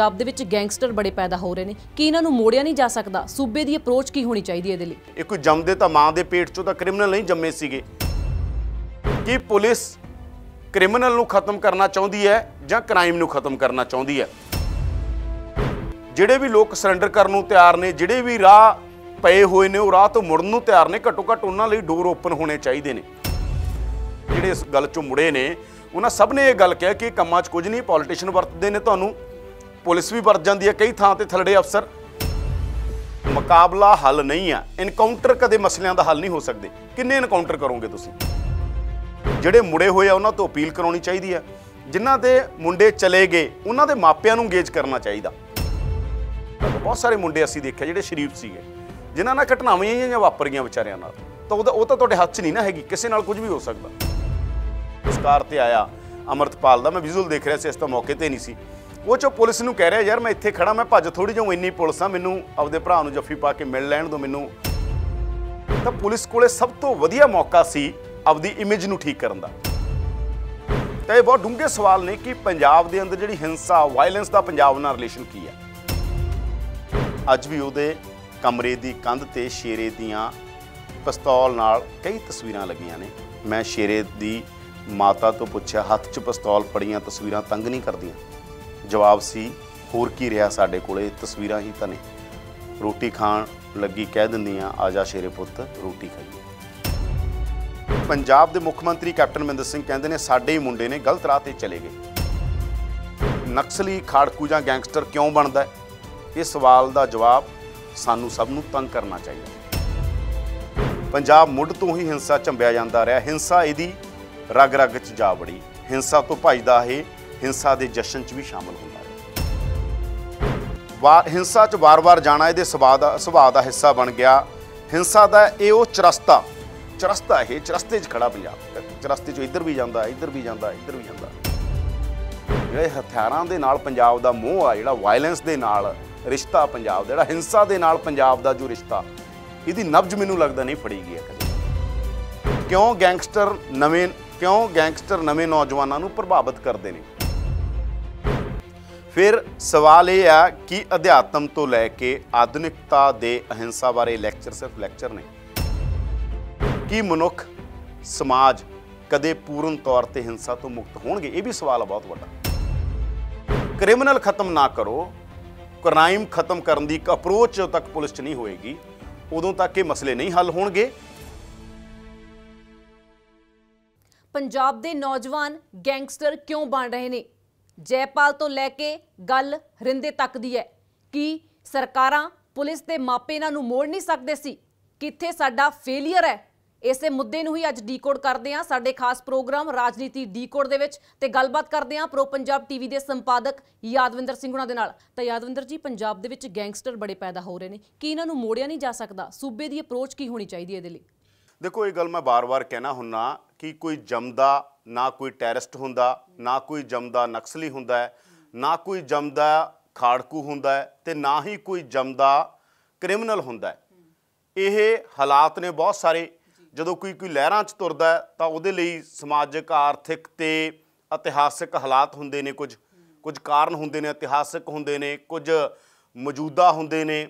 ਪੰਜਾਬ ਦੇ ਵਿੱਚ ਗੈਂਗਸਟਰ ਬੜੇ ਪੈਦਾ ਹੋ ਰਹੇ ਨੇ ਕੀ ਇਹਨਾਂ ਨੂੰ ਮੋੜਿਆ ਨਹੀਂ ਜਾ ਸਕਦਾ ਸੂਬੇ ਦੀ ਅਪਰੋਚ ਕੀ ਹੋਣੀ ਚਾਹੀਦੀ ਹੈ ਇਹਦੇ ਲਈ ਇਹ ਕੋਈ ਜੰਮਦੇ ਤਾਂ ਮਾਂ ਦੇ ਪੇਟ ਚੋਂ ਤਾਂ ਕ੍ਰਿਮੀਨਲ ਨਹੀਂ ਜੰਮੇ ਸੀਗੇ ਕੀ ਪੁਲਿਸ ਕ੍ਰਿਮੀਨਲ ਨੂੰ ਖਤਮ ਕਰਨਾ ਚਾਹੁੰਦੀ ਹੈ ਜਾਂ ਕ੍ਰਾਈਮ ਨੂੰ ਖਤਮ ਕਰਨਾ ਚਾਹੁੰਦੀ ਹੈ ਜਿਹੜੇ ਵੀ ਲੋਕ ਸਰੈਂਡਰ ਕਰਨ ਨੂੰ ਤਿਆਰ ਨੇ ਜਿਹੜੇ ਵੀ ਰਾਹ ਪਏ ਹੋਏ ਨੇ ਉਹ ਰਾਹ ਤੋਂ ਮੁੜਨ ਨੂੰ ਤਿਆਰ ਨੇ ਘੱਟੋ ਘੱਟ ਉਹਨਾਂ ਲਈ ਡੋਰ ਓਪਨ ਹੋਣੇ ਚਾਹੀਦੇ ਨੇ ਜਿਹੜੇ ਇਸ ਗੱਲ ਚੋਂ ਮੁੜੇ ਨੇ ਉਹਨਾਂ ਸਭ ਨੇ ਇਹ ਗੱਲ ਕਿਹਾ ਕਿ ਕੰਮਾਂ 'ਚ ਕੁਝ ਨਹੀਂ ਪੋਲਿਟਿਸ਼ੀਅਨ ਵਰਤਦੇ ਨੇ ਤੁਹਾਨੂੰ ਪੁਲਿਸ ਵੀ ਵਰਤ ਜਾਂਦੀ ਹੈ ਕਈ ਥਾਂ ਤੇ ਥਲੜੇ ਅਫਸਰ ਮੁਕਾਬਲਾ ਹੱਲ ਨਹੀਂ ਆ ਇਨਕਾਊਂਟਰ ਕਦੇ ਮਸਲਿਆਂ ਦਾ ਹੱਲ ਨਹੀਂ ਹੋ ਸਕਦੇ ਕਿੰਨੇ ਇਨਕਾਊਂਟਰ ਕਰੋਗੇ ਤੁਸੀਂ ਜਿਹੜੇ ਮੁੜੇ ਹੋਏ ਆ ਉਹਨਾਂ ਤੋਂ ਅਪੀਲ ਕਰਾਉਣੀ ਚਾਹੀਦੀ ਆ ਜਿਨ੍ਹਾਂ ਦੇ ਮੁੰਡੇ ਚਲੇ ਗਏ ਉਹਨਾਂ ਦੇ ਮਾਪਿਆਂ ਨੂੰ ਗੇਜ ਕਰਨਾ ਚਾਹੀਦਾ ਬਹੁਤ ਸਾਰੇ ਮੁੰਡੇ ਅਸੀਂ ਦੇਖਿਆ ਜਿਹੜੇ ਸ਼ਰੀਫ ਸੀਗੇ ਜਿਨ੍ਹਾਂ ਨਾਲ ਘਟਨਾਵਾਂ ਹੀ ਵਾਪਰ ਗਈਆਂ ਵਿਚਾਰਿਆਂ ਨਾਲ ਤਾਂ ਉਹ ਤਾਂ ਤੁਹਾਡੇ ਹੱਥ 'ਚ ਨਹੀਂ ਨਾ ਹੈਗੀ ਕਿਸੇ ਨਾਲ ਕੁਝ ਵੀ ਹੋ ਸਕਦਾ ਉਸ ਕਾਰ ਤੇ ਆਇਆ ਅਮਰਤਪਾਲ ਦਾ ਮੈਂ ਵਿਜ਼ੂਅਲ ਦੇਖ ਰਿਹਾ ਸੀ ਇਸ ਤਾਂ ਮੌਕੇ ਤੇ ਨਹੀਂ ਸੀ ਉਹ ਚੋ ਪੁਲਿਸ ਨੂੰ ਕਹਿ ਰਿਹਾ ਯਾਰ ਮੈਂ ਇੱਥੇ ਖੜਾ ਮੈਂ ਭੱਜ ਥੋੜੀ ਜਾਉਂ ਇੰਨੀ ਪੁਲਿਸ ਆ ਮੈਨੂੰ ਆਪਦੇ ਭਰਾ ਨੂੰ ਜੱਫੀ ਪਾ ਕੇ ਮਿਲ ਲੈਣ ਦੋ ਮੈਨੂੰ ਤਾਂ ਪੁਲਿਸ ਕੋਲੇ ਸਭ ਤੋਂ ਵਧੀਆ ਮੌਕਾ ਸੀ ਆਪਦੀ ਇਮੇਜ ਨੂੰ ਠੀਕ ਕਰਨ ਦਾ ਤਾਂ ਇਹ ਬਹੁਤ ਡੂੰਘੇ ਸਵਾਲ ਨੇ ਕਿ ਪੰਜਾਬ ਦੇ ਅੰਦਰ ਜਿਹੜੀ ਹਿੰਸਾ ਵਾਇਲੈਂਸ ਦਾ ਪੰਜਾਬ ਨਾਲ ਰਿਲੇਸ਼ਨ ਕੀ ਹੈ ਅੱਜ ਵੀ ਉਹਦੇ ਕਮਰੇ ਦੀ ਕੰਧ ਤੇ ਸ਼ੇਰੇ ਦੀਆਂ ਪਿਸਤੌਲ ਨਾਲ ਕਈ ਤਸਵੀਰਾਂ ਲੱਗੀਆਂ ਨੇ ਮੈਂ ਸ਼ੇਰੇ ਦੀ ਮਾਤਾ ਤੋਂ ਪੁੱਛਿਆ ਹੱਥ 'ਚ ਪਿਸਤੌਲ ਫੜੀਆਂ ਤਸਵੀਰਾਂ ਤੰਗ ਨਹੀਂ ਕਰਦੀਆਂ ਜਵਾਬ ਸੀ ਹੋਰ ਕੀ ਰਿਹਾ ਸਾਡੇ ਕੋਲੇ ਤਸਵੀਰਾਂ ਹੀ ਤਾਂ ਨੇ ਰੋਟੀ ਖਾਣ ਲੱਗੀ ਕਹਿ ਦਿੰਦੀਆਂ ਜਾ ਸ਼ੇਰੇ ਪੁੱਤ ਰੋਟੀ ਖਾਈਏ ਪੰਜਾਬ ਦੇ ਮੁੱਖ ਮੰਤਰੀ ਕੈਪਟਨ ਮਿੰਦਰ ਸਿੰਘ ਕਹਿੰਦੇ ਨੇ ਸਾਡੇ ਹੀ ਮੁੰਡੇ ਨੇ ਗਲਤ ਰਾਹ ਤੇ ਚਲੇ ਗਏ ਨਕਸਲੀ ਖਾੜਕੂ ਜਾਂ ਗੈਂਗਸਟਰ ਕਿਉਂ ਬਣਦਾ ਇਹ ਸਵਾਲ ਦਾ ਜਵਾਬ ਸਾਨੂੰ ਸਭ ਨੂੰ ਤੰਗ ਕਰਨਾ ਚਾਹੀਦਾ ਪੰਜਾਬ ਮੁੱਢ ਤੋਂ ਹੀ ਹਿੰਸਾ ਝੰਬਿਆ ਜਾਂਦਾ ਰਿਹਾ ਹਿੰਸਾ ਇਹਦੀ ਰਗ ਰਗ ਚ ਜਾ ਵੜੀ ਹਿੰਸਾ ਤੋਂ ਭਜਦਾ ਹੈ ਹਿੰਸਾ ਦੇ ਜਸ਼ਨ 'ਚ ਵੀ ਸ਼ਾਮਲ ਹੁੰਦਾ ਹੈ ਵਾਰ ਹਿੰਸਾ 'ਚ ਵਾਰ-ਵਾਰ ਜਾਣਾ ਇਹਦੇ ਸੁਭਾਅ ਦਾ ਸੁਭਾਅ ਦਾ ਹਿੱਸਾ ਬਣ ਗਿਆ ਹਿੰਸਾ ਦਾ ਇਹ ਉਹ ਚਰਸਤਾ ਚਰਸਤਾ ਇਹ ਚਰਸਤੇ 'ਚ ਖੜਾ ਪੰਜਾਬ ਚਰਸਤੇ 'ਚ ਇੱਧਰ ਵੀ ਜਾਂਦਾ ਇੱਧਰ ਵੀ ਜਾਂਦਾ ਇੱਧਰ ਵੀ ਜਾਂਦਾ ਜਿਹੜੇ ਹਥਿਆਰਾਂ ਦੇ ਨਾਲ ਪੰਜਾਬ ਦਾ ਮੋਹ ਆ ਜਿਹੜਾ ਵਾਇਲੈਂਸ ਦੇ ਨਾਲ ਰਿਸ਼ਤਾ ਪੰਜਾਬ ਦਾ ਜਿਹੜਾ ਹਿੰਸਾ ਦੇ ਨਾਲ ਪੰਜਾਬ ਦਾ ਜੋ ਰਿਸ਼ਤਾ ਇਹਦੀ ਨਬਜ ਮੈਨੂੰ ਲੱਗਦਾ ਨਹੀਂ ਫੜੀ ਗਈ ਕਦੇ ਕਿਉਂ ਗੈਂਗਸਟਰ ਨਵੇਂ ਕਿਉਂ ਗੈਂਗਸਟਰ ਨਵੇਂ ਨੌਜਵਾਨਾਂ ਨੂੰ ਪ੍ਰਭਾਵਿਤ ਕਰਦੇ ਨੇ ਫਿਰ ਸਵਾਲ ਇਹ ਆ ਕਿ ਅਧਿਆਤਮ ਤੋਂ ਲੈ ਕੇ ਆਧੁਨਿਕਤਾ ਦੇ ਅਹਿੰਸਾ ਬਾਰੇ ਲੈਕਚਰ ਸਿਰਫ ਲੈਕਚਰ ਨੇ ਕੀ ਮਨੁੱਖ ਸਮਾਜ ਕਦੇ ਪੂਰਨ ਤੌਰ ਤੇ ਹਿੰਸਾ ਤੋਂ ਮੁਕਤ ਹੋਣਗੇ ਇਹ ਵੀ ਸਵਾਲ ਆ ਬਹੁਤ ਵੱਡਾ ਕ੍ਰਿਮੀਨਲ ਖਤਮ ਨਾ ਕਰੋ ਕ੍ਰਾਈਮ ਖਤਮ ਕਰਨ ਦੀ ਇੱਕ ਅਪਰੋਚ ਤੱਕ ਪੁਲਿਸ 'ਚ ਨਹੀਂ ਹੋਏਗੀ ਉਦੋਂ ਤੱਕ ਇਹ ਮਸਲੇ ਨਹੀਂ ਹੱਲ ਹੋਣਗੇ ਪੰਜਾਬ ਦੇ ਨੌਜਵਾਨ ਗੈਂਗਸਟਰ ਕਿਉਂ ਬਣ ਰਹੇ ਨੇ ਜੈਪਾਲ ਤੋਂ ਲੈ ਕੇ ਗੱਲ ਰਿੰਦੇ ਤੱਕ ਦੀ ਹੈ ਕਿ ਸਰਕਾਰਾਂ ਪੁਲਿਸ ਦੇ ਮਾਪੇ ਇਹਨਾਂ ਨੂੰ ਮੋੜ ਨਹੀਂ ਸਕਦੇ ਸੀ ਕਿੱਥੇ ਸਾਡਾ ਫੇਲਿਅਰ ਹੈ ਇਸੇ ਮੁੱਦੇ ਨੂੰ ਹੀ ਅੱਜ ਡੀਕੋਡ ਕਰਦੇ ਹਾਂ ਸਾਡੇ ਖਾਸ ਪ੍ਰੋਗਰਾਮ ਰਾਜਨੀਤੀ ਡੀਕੋਡ ਦੇ ਵਿੱਚ ਤੇ ਗੱਲਬਾਤ ਕਰਦੇ ਹਾਂ ਪ੍ਰੋ ਪੰਜਾਬ ਟੀਵੀ ਦੇ ਸੰਪਾਦਕ ਯਾਦਵਿੰਦਰ ਸਿੰਘ ਉਹਨਾਂ ਦੇ ਨਾਲ ਤਾਂ ਯਾਦਵਿੰਦਰ ਜੀ ਪੰਜਾਬ ਦੇ ਵਿੱਚ ਗੈਂਗਸਟਰ ਬੜੇ ਪੈਦਾ ਹੋ ਰਹੇ ਨੇ ਕੀ ਇਹਨਾਂ ਨੂੰ ਮੋੜਿਆ ਨਹੀਂ ਜਾ ਸਕਦਾ ਸੂਬੇ ਦੀ ਅਪਰੋਚ ਕੀ ਹੋਣੀ ਚਾਹੀਦੀ ਹੈ ਇਹਦੇ ਲਈ ਦੇਖੋ ਇਹ ਗੱਲ ਮੈਂ ਬਾਰ-ਬਾਰ ਕਹਿਣਾ ਹੁੰਨਾ ਕਿ ਕੋਈ ਜਮਦਾ ਨਾ ਕੋਈ ਟੈਰਰਿਸਟ ਹੁੰਦਾ ਨਾ ਕੋਈ ਜਮਦਾ ਨਕਸਲੀ ਹੁੰਦਾ ਹੈ ਨਾ ਕੋਈ ਜਮਦਾ ਖਾੜਕੂ ਹੁੰਦਾ ਹੈ ਤੇ ਨਾ ਹੀ ਕੋਈ ਜਮਦਾ ਕ੍ਰਿਮੀਨਲ ਹੁੰਦਾ ਹੈ ਇਹ ਹਾਲਾਤ ਨੇ ਬਹੁਤ ਸਾਰੇ ਜਦੋਂ ਕੋਈ ਕੋਈ ਲਹਿਰਾਂ 'ਚ ਤੁਰਦਾ ਤਾਂ ਉਹਦੇ ਲਈ ਸਮਾਜਿਕ ਆਰਥਿਕ ਤੇ ਇਤਿਹਾਸਿਕ ਹਾਲਾਤ ਹੁੰਦੇ ਨੇ ਕੁਝ ਕੁਝ ਕਾਰਨ ਹੁੰਦੇ ਨੇ ਇਤਿਹਾਸਿਕ ਹੁੰਦੇ ਨੇ ਕੁਝ ਮੌਜੂਦਾ ਹੁੰਦੇ ਨੇ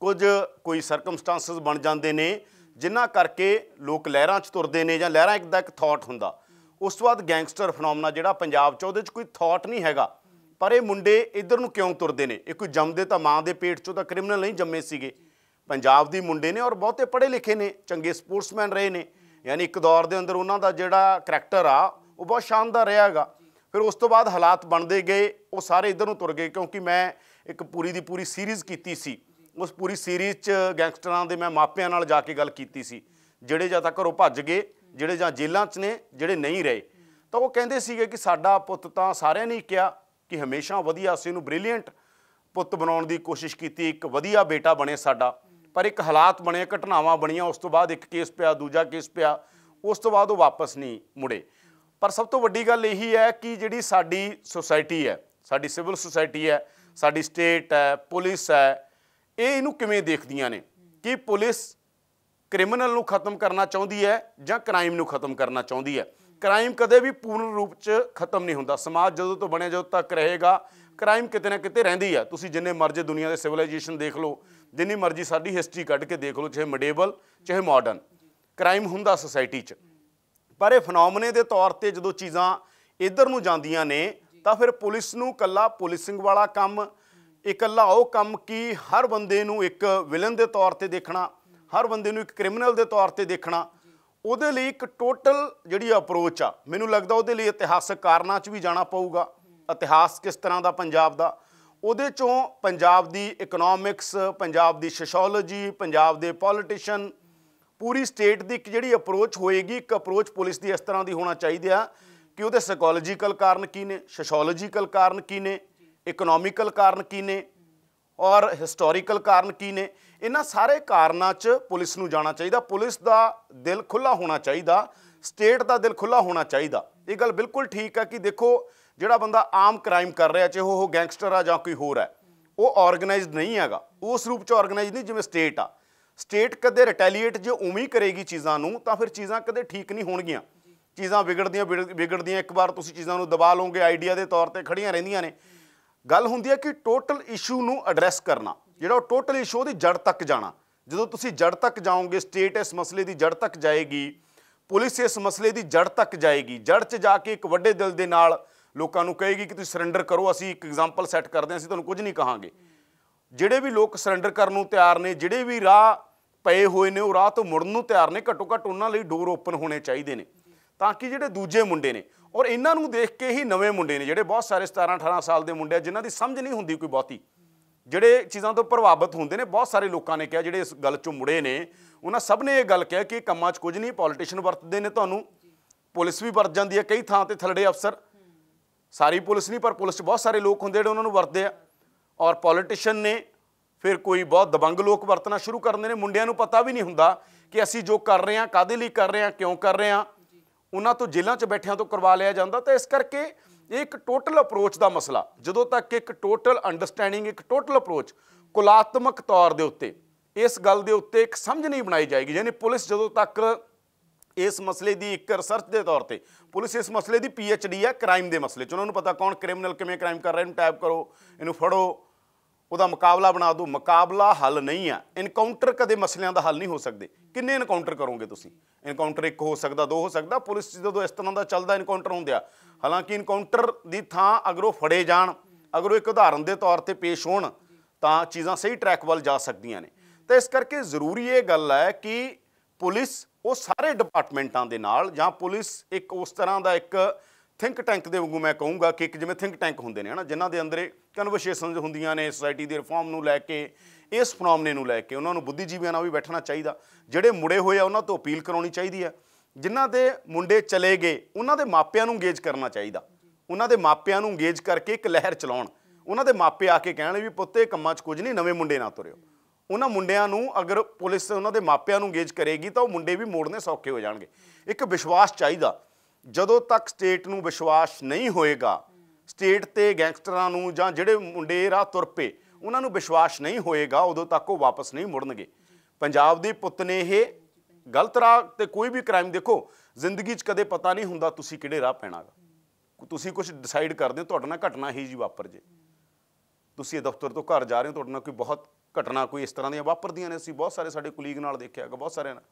ਕੁਝ ਕੋਈ ਸਰਕਮਸਟੈਂਸਸ ਬਣ ਜਾਂਦੇ ਨੇ ਜਿਨ੍ਹਾਂ ਕਰਕੇ ਲੋਕ ਲਹਿਰਾਂ 'ਚ ਤੁਰਦੇ ਨੇ ਜਾਂ ਲਹਿਰਾਂ ਇੱਕ ਦਾ ਇੱਕ ਥਾਟ ਹੁੰਦਾ ਉਸ ਤੋਂ ਬਾਅਦ ਗੈਂਗਸਟਰ ਫਨੋਮਨਾ ਜਿਹੜਾ ਪੰਜਾਬ 'ਚ ਉਹਦੇ 'ਚ ਕੋਈ ਥਾਟ ਨਹੀਂ ਹੈਗਾ ਪਰ ਇਹ ਮੁੰਡੇ ਇਧਰ ਨੂੰ ਕਿਉਂ ਤੁਰਦੇ ਨੇ ਇਹ ਕੋਈ ਜੰਮਦੇ ਤਾਂ ਮਾਂ ਦੇ ਪੇਟ 'ਚੋਂ ਤਾਂ ਕ੍ਰਿਮੀਨਲ ਨਹੀਂ ਜੰਮੇ ਸੀਗੇ ਪੰਜਾਬ ਦੀ ਮੁੰਡੇ ਨੇ ਔਰ ਬਹੁਤੇ ਪੜ੍ਹੇ ਲਿਖੇ ਨੇ ਚੰਗੇ ਸਪੋਰਟਸਮੈਨ ਰਹੇ ਨੇ ਯਾਨੀ ਇੱਕ ਦੌਰ ਦੇ ਅੰਦਰ ਉਹਨਾਂ ਦਾ ਜਿਹੜਾ ਕੈਰੈਕਟਰ ਆ ਉਹ ਬਹੁਤ ਸ਼ਾਨਦਾਰ ਰਿਹਾਗਾ ਫਿਰ ਉਸ ਤੋਂ ਬਾਅਦ ਹਾਲਾਤ ਬਣਦੇ ਗਏ ਉਹ ਸਾਰੇ ਇਧਰ ਨੂੰ ਤੁਰ ਗਏ ਕਿਉਂਕਿ ਮੈਂ ਇੱਕ ਪੂਰੀ ਦੀ ਪੂਰੀ ਸੀਰੀਜ਼ ਕੀਤੀ ਸੀ ਉਸ ਪੂਰੀ ਸੀਰੀਜ਼ 'ਚ ਗੈਂਗਸਟਰਾਂ ਦੇ ਮੈਂ ਮਾਪਿਆਂ ਨਾਲ ਜਾ ਕੇ ਗੱਲ ਕੀਤੀ ਸੀ ਜਿਹੜੇ ਜਾਂ ਤਾਂ ਘਰੋਂ ਭੱਜ ਗਏ ਜਿਹੜੇ ਜਾਂ ਜੇਲ੍ਹਾਂ 'ਚ ਨੇ ਜਿਹੜੇ ਨਹੀਂ ਰਹੇ ਤਾਂ ਉਹ ਕਹਿੰਦੇ ਸੀਗੇ ਕਿ ਸਾਡਾ ਪੁੱਤ ਤਾਂ ਸਾਰਿਆਂ ਨੇ ਕਿਹਾ ਕਿ ਹਮੇਸ਼ਾ ਵਧੀਆ ਸੀ ਉਹਨੂੰ ਬ੍ਰਿਲੀਅੰਟ ਪੁੱਤ ਬਣਾਉਣ ਦੀ ਕੋਸ਼ਿਸ਼ ਕੀਤੀ ਇੱਕ ਵਧੀਆ ਬੇਟਾ ਬਣੇ ਸਾਡਾ ਪਰ ਇੱਕ ਹਾਲਾਤ ਬਣੇ ਘਟਨਾਵਾਂ ਬਣੀਆਂ ਉਸ ਤੋਂ ਬਾਅਦ ਇੱਕ ਕੇਸ ਪਿਆ ਦੂਜਾ ਕੇਸ ਪਿਆ ਉਸ ਤੋਂ ਬਾਅਦ ਉਹ ਵਾਪਸ ਨਹੀਂ ਮੁੜੇ ਪਰ ਸਭ ਤੋਂ ਵੱਡੀ ਗੱਲ ਇਹੀ ਹੈ ਕਿ ਜਿਹੜੀ ਸਾਡੀ ਸੋਸਾਇਟੀ ਹੈ ਸਾਡੀ ਸਿਵਲ ਸੋਸਾਇਟੀ ਹੈ ਸਾਡੀ ਸਟੇਟ ਹੈ ਪੁਲਿਸ ਹੈ ਇਹ ਇਹਨੂੰ ਕਿਵੇਂ ਦੇਖਦੀਆਂ ਨੇ ਕਿ ਪੁਲਿਸ ਕ੍ਰਿਮੀਨਲ ਨੂੰ ਖਤਮ ਕਰਨਾ ਚਾਹੁੰਦੀ ਹੈ ਜਾਂ ਕ੍ਰਾਈਮ ਨੂੰ ਖਤਮ ਕਰਨਾ ਚਾਹੁੰਦੀ ਹੈ ਕ੍ਰਾਈਮ ਕਦੇ ਵੀ ਪੂਰਨ ਰੂਪ 'ਚ ਖਤਮ ਨਹੀਂ ਹੁੰਦਾ ਸਮਾਜ ਜਦੋਂ ਤੋਂ ਬਣਿਆ ਜਦੋਂ ਤੱਕ ਰਹੇਗਾ ਕ੍ਰਾਈਮ ਕਿਤੇ ਨਾ ਕਿਤੇ ਰਹਿੰਦੀ ਆ ਤੁਸੀਂ ਜਿੰਨੇ ਮਰਜ਼ੀ ਦੁਨੀਆ ਦੇ ਸਿਵਲਾਈਜੇਸ਼ਨ ਦੇਖ ਲਓ ਜਿੰਨੀ ਮਰਜ਼ੀ ਸਾਡੀ ਹਿਸਟਰੀ ਕੱਢ ਕੇ ਦੇਖ ਲਓ ਚਾਹੇ ਮੈਡੀਵਲ ਚਾਹੇ ਮਾਡਰਨ ਕ੍ਰਾਈਮ ਹੁੰਦਾ ਸੋਸਾਇਟੀ 'ਚ ਪਰ ਇਹ ਫਨੋਮਨੇ ਦੇ ਤੌਰ ਤੇ ਜਦੋਂ ਚੀਜ਼ਾਂ ਇੱਧਰ ਨੂੰ ਜਾਂਦੀਆਂ ਨੇ ਤਾਂ ਫਿਰ ਪੁਲਿਸ ਨੂੰ ਕੱਲਾ ਪੁਲਿਸਿੰਗ ਵਾਲਾ ਕੰਮ ਇਕੱਲਾ ਉਹ ਕੰਮ ਕੀ ਹਰ ਬੰਦੇ ਨੂੰ ਇੱਕ ਵਿਲਨ ਦੇ ਤੌਰ ਤੇ ਦੇਖਣਾ ਹਰ ਬੰਦੇ ਨੂੰ ਇੱਕ ਕ੍ਰਿਮੀਨਲ ਦੇ ਤੌਰ ਤੇ ਦੇਖਣਾ ਉਹਦੇ ਲਈ ਇੱਕ ਟੋਟਲ ਜਿਹੜੀ ਅਪਰੋਚ ਆ ਮੈਨੂੰ ਲੱਗਦਾ ਉਹਦੇ ਲਈ ਇਤਿਹਾਸਕ ਕਾਰਨਾਂ 'ਚ ਵੀ ਜਾਣਾ ਪਊਗਾ ਇਤਿਹਾਸ ਕਿਸ ਤਰ੍ਹਾਂ ਦਾ ਪੰਜਾਬ ਦਾ ਉਹਦੇ ਚੋਂ ਪੰਜਾਬ ਦੀ ਇਕਨੋਮਿਕਸ ਪੰਜਾਬ ਦੀ ਸੋਸ਼ੀਓਲੋਜੀ ਪੰਜਾਬ ਦੇ ਪੋਲਿਟਿਸ਼ੀਅਨ ਪੂਰੀ ਸਟੇਟ ਦੀ ਇੱਕ ਜਿਹੜੀ ਅਪਰੋਚ ਹੋਏਗੀ ਇੱਕ ਅਪਰੋਚ ਪੁਲਿਸ ਦੀ ਇਸ ਤਰ੍ਹਾਂ ਦੀ ਹੋਣਾ ਚਾਹੀਦੀ ਆ ਕਿ ਉਹਦੇ ਸਾਈਕੋਲੋਜੀਕਲ ਕਾਰਨ ਕੀ ਨੇ ਸੋਸ਼ੀਓਲੋਜੀਕਲ ਕਾਰਨ ਕੀ ਨੇ ਇਕਨੋਮਿਕਲ ਕਾਰਨ ਕੀ ਨੇ ਔਰ ਹਿਸਟੋਰੀਕਲ ਕਾਰਨ ਕੀ ਨੇ ਇਹਨਾਂ ਸਾਰੇ ਕਾਰਨਾਂ 'ਚ ਪੁਲਿਸ ਨੂੰ ਜਾਣਾ ਚਾਹੀਦਾ ਪੁਲਿਸ ਦਾ ਦਿਲ ਖੁੱਲਾ ਹੋਣਾ ਚਾਹੀਦਾ ਸਟੇਟ ਦਾ ਦਿਲ ਖੁੱਲਾ ਹੋਣਾ ਚਾਹੀਦਾ ਇਹ ਗੱਲ ਬਿਲਕੁਲ ਠੀਕ ਹੈ ਕਿ ਦੇਖੋ ਜਿਹੜਾ ਬੰਦਾ ਆਮ ਕ੍ਰਾਈਮ ਕਰ ਰਿਹਾ ਚਾਹੇ ਉਹ ਗੈਂਗਸਟਰ ਆ ਜਾਂ ਕੋਈ ਹੋਰ ਹੈ ਉਹ ਆਰਗੇਨਾਈਜ਼ਡ ਨਹੀਂ ਹੈਗਾ ਉਸ ਰੂਪ 'ਚ ਆਰਗੇਨਾਈਜ਼ ਨਹੀਂ ਜਿਵੇਂ ਸਟੇਟ ਆ ਸਟੇਟ ਕਦੇ ਰਿਟੈਲੀਏਟ ਜੇ ਉਵੇਂ ਕਰੇਗੀ ਚੀਜ਼ਾਂ ਨੂੰ ਤਾਂ ਫਿਰ ਚੀਜ਼ਾਂ ਕਦੇ ਠੀਕ ਨਹੀਂ ਹੋਣਗੀਆਂ ਚੀਜ਼ਾਂ ਵਿਗੜਦੀਆਂ ਵਿਗੜਦੀਆਂ ਇੱਕ ਵਾਰ ਤੁਸੀਂ ਚੀਜ਼ਾਂ ਨੂੰ ਦਬਾ ਲਓਗੇ ਆਈਡੀਆ ਦੇ ਤੌਰ ਤੇ ਖੜੀਆਂ ਰਹਿੰਦੀਆਂ ਨੇ ਗੱਲ ਹੁੰਦੀ ਹੈ ਕਿ ਟੋਟਲ ਇਸ਼ੂ ਨੂੰ ਐਡਰੈਸ ਕਰਨਾ ਜਿਹੜਾ ਉਹ ਟੋਟਲ ਇਸ਼ੂ ਦੀ ਜੜ ਤੱਕ ਜਾਣਾ ਜਦੋਂ ਤੁਸੀਂ ਜੜ ਤੱਕ ਜਾਓਗੇ ਸਟੇਟ ਇਸ ਮਸਲੇ ਦੀ ਜੜ ਤੱਕ ਜਾਏਗੀ ਪੁਲਿਸ ਇਸ ਮਸਲੇ ਦੀ ਜੜ ਤੱਕ ਜਾਏਗੀ ਜੜ 'ਚ ਜਾ ਕੇ ਇੱਕ ਵੱਡੇ ਦਿਲ ਦੇ ਨਾਲ ਲੋਕਾਂ ਨੂੰ ਕਹੇਗੀ ਕਿ ਤੁਸੀਂ ਸਰੈਂਡਰ ਕਰੋ ਅਸੀਂ ਇੱਕ ਐਗਜ਼ਾਮਪਲ ਸੈੱਟ ਕਰਦੇ ਹਾਂ ਅਸੀਂ ਤੁਹਾਨੂੰ ਕੁਝ ਨਹੀਂ ਕਹਾਂਗੇ ਜਿਹੜੇ ਵੀ ਲੋਕ ਸਰੈਂਡਰ ਕਰਨ ਨੂੰ ਤਿਆਰ ਨੇ ਜਿਹੜੇ ਵੀ ਰਾਹ ਪਏ ਹੋਏ ਨੇ ਉਹ ਰਾਹ ਤੋਂ ਮੁੜਨ ਨੂੰ ਤਿਆਰ ਨੇ ਘੱਟੋ ਘੱਟ ਉਹਨਾਂ ਲਈ ਡੋਰ ਓਪਨ ਹੋਣੇ ਚਾਹੀਦੇ ਨੇ ਤਾਂ ਕਿ ਜਿਹੜੇ ਦੂਜੇ ਮੁੰਡੇ ਨੇ ਔਰ ਇਹਨਾਂ ਨੂੰ ਦੇਖ ਕੇ ਹੀ ਨਵੇਂ ਮੁੰਡੇ ਨੇ ਜਿਹੜੇ ਬਹੁਤ ਸਾਰੇ 17 18 ਸਾਲ ਦੇ ਮੁੰਡੇ ਆ ਜਿਨ੍ਹਾਂ ਦੀ ਸਮਝ ਨਹੀਂ ਹੁੰਦੀ ਕੋਈ ਬਹੁਤੀ ਜਿਹੜੇ ਚੀਜ਼ਾਂ ਤੋਂ ਪ੍ਰਭਾਵਿਤ ਹੁੰਦੇ ਨੇ ਬਹੁਤ ਸਾਰੇ ਲੋਕਾਂ ਨੇ ਕਿਹਾ ਜਿਹੜੇ ਇਸ ਗੱਲ ਚੋਂ ਮੁੜੇ ਨੇ ਉਹਨਾਂ ਸਭ ਨੇ ਇਹ ਗੱਲ ਕਿਹਾ ਕਿ ਕੰਮਾਂ 'ਚ ਕੁਝ ਨਹੀਂ ਪੋਲੀਟੀਸ਼ੀਅਨ ਵਰਤਦੇ ਨੇ ਤੁਹਾਨੂੰ ਪੁਲਿਸ ਵੀ ਵਰਤ ਜਾਂਦੀ ਹੈ ਕਈ ਥਾਂ ਤੇ ਥਲੜੇ ਅਫਸਰ ਸਾਰੀ ਪੁਲਿਸ ਨਹੀਂ ਪਰ ਪੁਲਿਸ 'ਚ ਬਹੁਤ ਸਾਰੇ ਲੋਕ ਹੁੰਦੇ ਜਿਹੜੇ ਉਹਨਾਂ ਨੂੰ ਵਰਤਦੇ ਆ ਔਰ ਪੋਲੀਟੀਸ਼ੀਅਨ ਨੇ ਫਿਰ ਕੋਈ ਬਹੁਤ ਦਬੰਗ ਲੋਕ ਵਰਤਣਾ ਸ਼ੁਰੂ ਕਰਦੇ ਨੇ ਮੁੰਡਿਆਂ ਨੂੰ ਪਤਾ ਵੀ ਨਹੀਂ ਹੁੰਦਾ ਕਿ ਅਸੀਂ ਜੋ ਕਰ ਰਹੇ ਹਾਂ ਕਾਦੇ ਲਈ ਕਰ ਰਹੇ ਹਾਂ ਕਿਉਂ ਕਰ ਰਹੇ ਹਾਂ ਉਹਨਾਂ ਤੋਂ ਜੇਲ੍ਹਾਂ 'ਚ ਬੈਠਿਆਂ ਤੋਂ ਕਰਵਾ ਲਿਆ ਜਾਂਦਾ ਤਾਂ ਇਸ ਕਰਕੇ ਇਹ ਇੱਕ ਟੋਟਲ ਅਪਰੋਚ ਦਾ ਮਸਲਾ ਜਦੋਂ ਤੱਕ ਇੱਕ ਟੋਟਲ ਅੰਡਰਸਟੈਂਡਿੰਗ ਇੱਕ ਟੋਟਲ ਅਪਰੋਚ ਕੁਲਾਤਮਕ ਤੌਰ ਦੇ ਉੱਤੇ ਇਸ ਗੱਲ ਦੇ ਉੱਤੇ ਇੱਕ ਸਮਝ ਨਹੀਂ ਬਣਾਈ ਜਾਏਗੀ ਯਾਨੀ ਪੁਲਿਸ ਜਦੋਂ ਤੱਕ ਇਸ ਮਸਲੇ ਦੀ ਇੱਕ ਰਿਸਰਚ ਦੇ ਤੌਰ ਤੇ ਪੁਲਿਸ ਇਸ ਮਸਲੇ ਦੀ ਪੀਐਚਡੀ ਹੈ ਕ੍ਰਾਈਮ ਦੇ ਮਸਲੇ 'ਚ ਉਹਨਾਂ ਨੂੰ ਪਤਾ ਕੌਣ ਕ੍ਰਿਮੀਨਲ ਕਿਵੇਂ ਕ੍ਰਾਈਮ ਕਰ ਰਿਹਾ ਇਹਨੂੰ ਟੈਪ ਕਰੋ ਇਹਨੂੰ ਫੜੋ ਉਹਦਾ ਮੁਕਾਬਲਾ ਬਣਾ ਦੋ ਮੁਕਾਬਲਾ ਹੱਲ ਨਹੀਂ ਆ ਇਨਕਾਊਂਟਰ ਕਦੇ ਮਸਲਿਆਂ ਦਾ ਹੱਲ ਨਹੀਂ ਹੋ ਸਕਦੇ ਕਿੰਨੇ ਇਨਕਾਊਂਟਰ ਕਰੋਗੇ ਤੁਸੀਂ ਇਨਕਾਊਂਟਰ ਇੱਕ ਹੋ ਸਕਦਾ ਦੋ ਹੋ ਸਕਦਾ ਪੁਲਿਸ ਜਦੋਂ ਇਸ ਤਰ੍ਹਾਂ ਦਾ ਚੱਲਦਾ ਇਨਕਾਊਂਟਰ ਹੁੰਦੇ ਆ ਹਾਲਾਂਕਿ ਇਨਕਾਊਂਟਰ ਦੀ ਥਾਂ ਅਗਰ ਉਹ ਫੜੇ ਜਾਣ ਅਗਰ ਉਹ ਇੱਕ ਉਦਾਹਰਨ ਦੇ ਤੌਰ ਤੇ ਪੇਸ਼ ਹੋਣ ਤਾਂ ਚੀਜ਼ਾਂ ਸਹੀ ਟਰੈਕ ਵੱਲ ਜਾ ਸਕਦੀਆਂ ਨੇ ਤਾਂ ਇਸ ਕਰਕੇ ਜ਼ਰੂਰੀ ਇਹ ਗੱਲ ਹੈ ਕਿ ਪੁਲਿਸ ਉਹ ਸਾਰੇ ਡਿਪਾਰਟਮੈਂਟਾਂ ਦੇ ਨਾਲ ਜਾਂ ਪੁਲਿਸ ਇੱਕ ਉਸ ਤਰ੍ਹਾਂ ਦਾ ਇੱਕ ਥਿੰਕ ਟੈਂਕ ਦੇ ਵਾਂਗੂ ਮੈਂ ਕਹੂੰਗਾ ਕਿ ਇੱਕ ਜਿਵੇਂ ਥਿੰਕ ਟੈਂਕ ਹੁੰਦੇ ਨੇ ਹਨਾ ਜਿਨ੍ਹਾਂ ਦੇ ਅੰਦਰ ਕਨਵਰਸੇਸ਼ਨਸ ਹੁੰਦੀਆਂ ਨੇ ਸੋਸਾਇਟੀ ਦੇ ਰਿਫਾਰਮ ਨੂੰ ਲੈ ਕੇ ਇਸ ਫਨੋਮਨੇ ਨੂੰ ਲੈ ਕੇ ਉਹਨਾਂ ਨੂੰ ਬੁੱਧੀਜੀਵੀਆਂ ਨਾਲ ਵੀ ਬੈਠਣਾ ਚਾਹੀਦਾ ਜਿਹੜੇ ਮੁੜੇ ਹੋਏ ਆ ਉਹਨਾਂ ਤੋਂ ਅਪੀਲ ਕਰਾਉਣੀ ਚਾਹੀਦੀ ਆ ਜਿਨ੍ਹਾਂ ਦੇ ਮੁੰਡੇ ਚਲੇ ਗਏ ਉਹਨਾਂ ਦੇ ਮਾਪਿਆਂ ਨੂੰ ਇੰਗੇਜ ਕਰਨਾ ਚਾਹੀਦਾ ਉਹਨਾਂ ਦੇ ਮਾਪਿਆਂ ਨੂੰ ਇੰਗੇਜ ਕਰਕੇ ਇੱਕ ਲਹਿਰ ਚਲਾਉਣ ਉਹਨਾਂ ਦੇ ਮਾਪੇ ਆ ਕੇ ਕਹਿਣ ਵੀ ਪੁੱਤੇ ਕੰਮਾਂ 'ਚ ਕੁਝ ਨਹੀਂ ਨਵੇਂ ਮੁੰਡੇ ਨਾ ਤੁਰਿਓ ਉਹਨਾਂ ਮੁੰਡਿਆਂ ਨੂੰ ਅਗਰ ਪੁਲਿਸ ਉਹਨਾਂ ਦੇ ਮਾਪਿਆਂ ਨੂੰ ਇੰਗੇਜ ਕਰੇਗੀ ਤਾਂ ਉਹ ਮੁੰਡੇ ਵੀ ਮੋੜਨੇ ਸੌਖੇ ਹੋ ਜਾਣਗੇ ਇੱਕ ਵਿਸ਼ਵਾਸ ਚਾਹੀਦਾ ਜਦੋਂ ਤੱਕ ਸਟੇਟ ਨੂੰ ਵਿਸ਼ਵਾਸ ਨਹੀਂ ਹੋਏਗਾ ਸਟੇਟ ਤੇ ਗੈਂਗਸਟਰਾਂ ਨੂੰ ਜਾਂ ਜਿਹੜੇ ਮੁੰਡੇ ਰਾਹ ਤੁਰ ਪਏ ਉਹਨਾਂ ਨੂੰ ਵਿਸ਼ਵਾਸ ਨਹੀਂ ਹੋਏਗਾ ਉਦੋਂ ਤੱਕ ਉਹ ਵਾਪਸ ਨਹੀਂ ਮੁੜਨਗੇ ਪੰਜਾਬ ਦੇ ਪੁੱਤ ਨੇ ਇਹ ਗਲਤ ਰਾਹ ਤੇ ਕੋਈ ਵੀ ਕ੍ਰਾਈਮ ਦੇਖੋ ਜ਼ਿੰਦਗੀ 'ਚ ਕਦੇ ਪਤਾ ਨਹੀਂ ਹੁੰਦਾ ਤੁਸੀਂ ਕਿਹੜੇ ਰਾਹ ਪੈਣਾਗਾ ਤੁਸੀਂ ਕੁਝ ਡਿਸਾਈਡ ਕਰਦੇ ਹੋ ਤੁਹਾਡੇ ਨਾਲ ਘਟਨਾ ਹੀ ਜੀ ਵਾਪਰ ਜੇ ਤੁਸੀਂ ਦਫ਼ਤਰ ਤੋਂ ਘਰ ਜਾ ਰਹੇ ਹੋ ਤੁਹਾਡੇ ਨਾਲ ਕੋਈ ਬਹੁਤ ਘਟਨਾ ਕੋਈ ਇਸ ਤਰ੍ਹਾਂ ਦੀਆਂ ਵਾਪਰਦੀਆਂ ਨੇ ਅਸੀਂ ਬਹੁਤ ਸਾਰੇ ਸਾਡੇ ਕੁਲੀਗ ਨਾਲ ਦੇਖਿਆ ਹੈਗਾ ਬਹੁਤ ਸਾਰਿਆਂ ਨਾਲ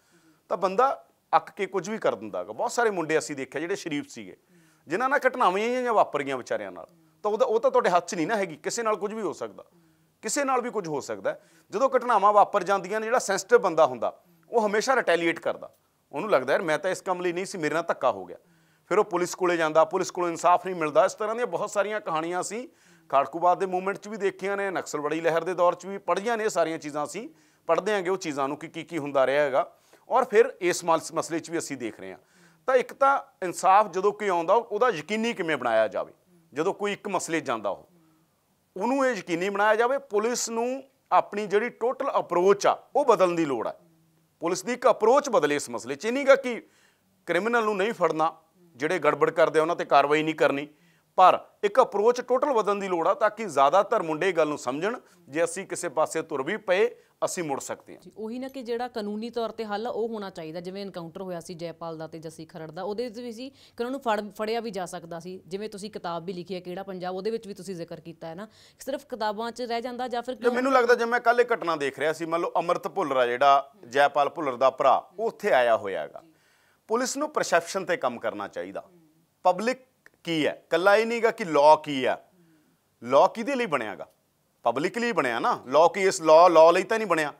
ਤਾਂ ਬੰਦਾ ਅੱਕ ਕੇ ਕੁਝ ਵੀ ਕਰ ਦਿੰਦਾ ਹੈਗਾ ਬਹੁਤ ਸਾਰੇ ਮੁੰਡੇ ਅਸੀਂ ਦੇਖਿਆ ਜਿਹੜੇ ਸ਼ਰੀਫ ਸੀਗੇ ਜਿਨ੍ਹਾਂ ਨਾਲ ਘਟਨਾਵਾਂ ਜਾਂ ਵਾਪਰੀਆਂ ਵਿਚਾਰਿਆਂ ਨਾਲ ਤਾਂ ਉਹ ਤਾਂ ਤੁਹਾਡੇ ਹੱਥ 'ਚ ਨਹੀਂ ਨਾ ਹੈਗੀ ਕਿਸੇ ਨਾਲ ਕੁਝ ਵੀ ਹੋ ਸਕਦਾ ਕਿਸੇ ਨਾਲ ਵੀ ਕੁਝ ਹੋ ਸਕਦਾ ਜਦੋਂ ਘਟਨਾਵਾਂ ਵਾਪਰ ਜਾਂਦੀਆਂ ਨੇ ਜਿਹੜਾ ਸੈਂਸਿਟਿਵ ਬੰਦਾ ਹੁੰਦਾ ਉਹ ਹਮੇਸ਼ਾ ਰਿਟੈਲੀਏਟ ਕਰਦਾ ਉਹਨੂੰ ਲੱਗਦਾ ਯਾਰ ਮੈਂ ਤਾਂ ਇਸ ਕੰਮ ਲਈ ਨਹੀਂ ਸੀ ਮੇਰੇ ਨਾਲ ਧੱਕਾ ਹੋ ਗਿਆ ਫਿਰ ਉਹ ਪੁਲਿਸ ਕੋਲੇ ਜਾਂਦਾ ਪੁਲਿਸ ਕੋਲੋਂ ਇਨਸਾਫ ਨਹੀਂ ਮਿਲਦਾ ਇਸ ਤਰ੍ਹਾਂ ਦੀਆਂ ਬਹੁਤ ਸਾਰੀਆਂ ਕਹਾਣੀਆਂ ਸੀ ਖਾੜਕੂਬਾਦ ਦੇ ਮੂਵਮੈਂਟ 'ਚ ਵੀ ਦੇਖੀਆਂ ਨੇ ਨਕਸਲਵੜੀ ਲਹਿਰ ਦੇ ਦੌਰ 'ਚ ਵੀ ਪੜ੍ਹੀਆਂ ਨੇ ਸਾਰੀਆਂ ਚੀਜ਼ਾਂ ਸੀ ਪੜ੍ਹਦੇ ਆਂਗੇ ਉਹ ਚੀਜ਼ਾਂ ਨੂੰ ਕਿ ਕੀ ਕੀ ਹੁੰਦਾ ਰਿਹਾ ਹੈਗਾ ਔਰ ਫਿਰ ਇਸ ਮਸਲੇ 'ਚ ਵੀ ਅਸੀਂ ਦੇਖ ਰਹੇ ਹਾਂ ਤਾਂ ਇੱਕ ਤਾਂ ਇਨਸਾਫ ਜਦੋਂ ਕੋਈ ਆਉਂਦਾ ਉਹਦਾ ਯਕੀਨੀ ਕਿਵੇਂ ਬਣਾਇਆ ਜਾਵੇ ਜਦੋਂ ਕੋਈ ਇੱਕ ਮਸਲੇ ਜਾਂਦਾ ਉਹ ਉਹਨੂੰ ਇਹ ਯਕੀਨੀ ਬਣਾਇਆ ਜਾਵੇ ਪੁਲਿਸ ਨੂੰ ਆਪਣੀ ਜਿਹੜੀ ਟੋਟਲ ਅਪਰੋਚ ਆ ਉਹ ਬਦਲਣ ਦੀ ਲੋੜ ਆ ਪੁਲਿਸ ਦੀ ਇੱਕ ਅਪਰੋਚ ਬਦਲੇ ਇਸ ਮਸਲੇ 'ਚ ਇਹ ਨਹੀਂਗਾ ਕਿ ਕ੍ਰਿਮੀਨਲ ਨੂੰ ਨਹੀਂ ਫੜਨਾ ਜਿਹੜੇ ਗੜਬੜ ਕਰਦੇ ਉਹਨਾਂ ਤੇ ਕਾਰਵਾਈ ਨਹੀਂ ਕਰਨੀ ਪਰ ਇੱਕ ਅਪਰੋਚ ਟੋਟਲ ਬਦਲਣ ਦੀ ਲੋੜ ਆ ਤਾਂ ਕਿ ਜ਼ਿਆਦਾਤਰ ਮੁੰਡੇ ਗੱਲ ਨੂੰ ਸਮਝਣ ਜੇ ਅਸੀਂ ਕਿਸੇ ਪਾਸੇ ਤੁਰ ਵੀ ਪਏ ਅਸੀਂ ਮੁੜ ਸਕਦੇ ਹਾਂ ਜੀ ਉਹੀ ਨਾ ਕਿ ਜਿਹੜਾ ਕਾਨੂੰਨੀ ਤੌਰ ਤੇ ਹੱਲ ਉਹ ਹੋਣਾ ਚਾਹੀਦਾ ਜਿਵੇਂ ਇਨਕਾਊਂਟਰ ਹੋਇਆ ਸੀ ਜੈਪਾਲ ਦਾ ਤੇ ਜਸੀ ਖਰੜ ਦਾ ਉਹਦੇ ਵਿੱਚ ਵੀ ਸੀ ਕਿ ਉਹਨਾਂ ਨੂੰ ਫੜ ਫੜਿਆ ਵੀ ਜਾ ਸਕਦਾ ਸੀ ਜਿਵੇਂ ਤੁਸੀਂ ਕਿਤਾਬ ਵੀ ਲਿਖੀ ਹੈ ਕਿਹੜਾ ਪੰਜਾਬ ਉਹਦੇ ਵਿੱਚ ਵੀ ਤੁਸੀਂ ਜ਼ਿਕਰ ਕੀਤਾ ਹੈ ਨਾ ਸਿਰਫ ਕਿਤਾਬਾਂ 'ਚ ਰਹਿ ਜਾਂਦਾ ਜਾਂ ਫਿਰ ਮੈਨੂੰ ਲੱਗਦਾ ਜੇ ਮੈਂ ਕੱਲ ਇਹ ਘਟਨਾ ਦੇਖ ਰਿਹਾ ਸੀ ਮੰਨ ਲਓ ਅਮਰਤ ਭੁੱਲਰ ਆ ਜਿਹੜਾ ਜੈਪਾਲ ਭੁੱਲਰ ਦਾ ਭਰਾ ਉੱਥੇ ਆਇਆ ਹੋਇਆ ਹੈਗਾ ਪੁਲਿਸ ਨੂੰ ਪਰਸੈਪਸ਼ਨ ਤੇ ਕੰਮ ਕਰਨਾ ਚਾਹੀਦਾ ਪਬਲਿਕ ਕੀ ਹੈ ਕੱਲਾ ਇਹ ਨਹੀਂਗਾ ਕਿ ਲਾਅ ਕੀ ਹੈ ਲਾਅ ਕਿਹਦੇ ਲਈ ਬਣਿਆਗਾ ਪਬਲਿਕਲੀ ਬਣਿਆ ਨਾ ਲਾਅ ਕੀ ਇਸ ਲਾਅ ਲਾਅ ਲਈ ਤਾਂ ਨਹੀਂ ਬਣਿਆ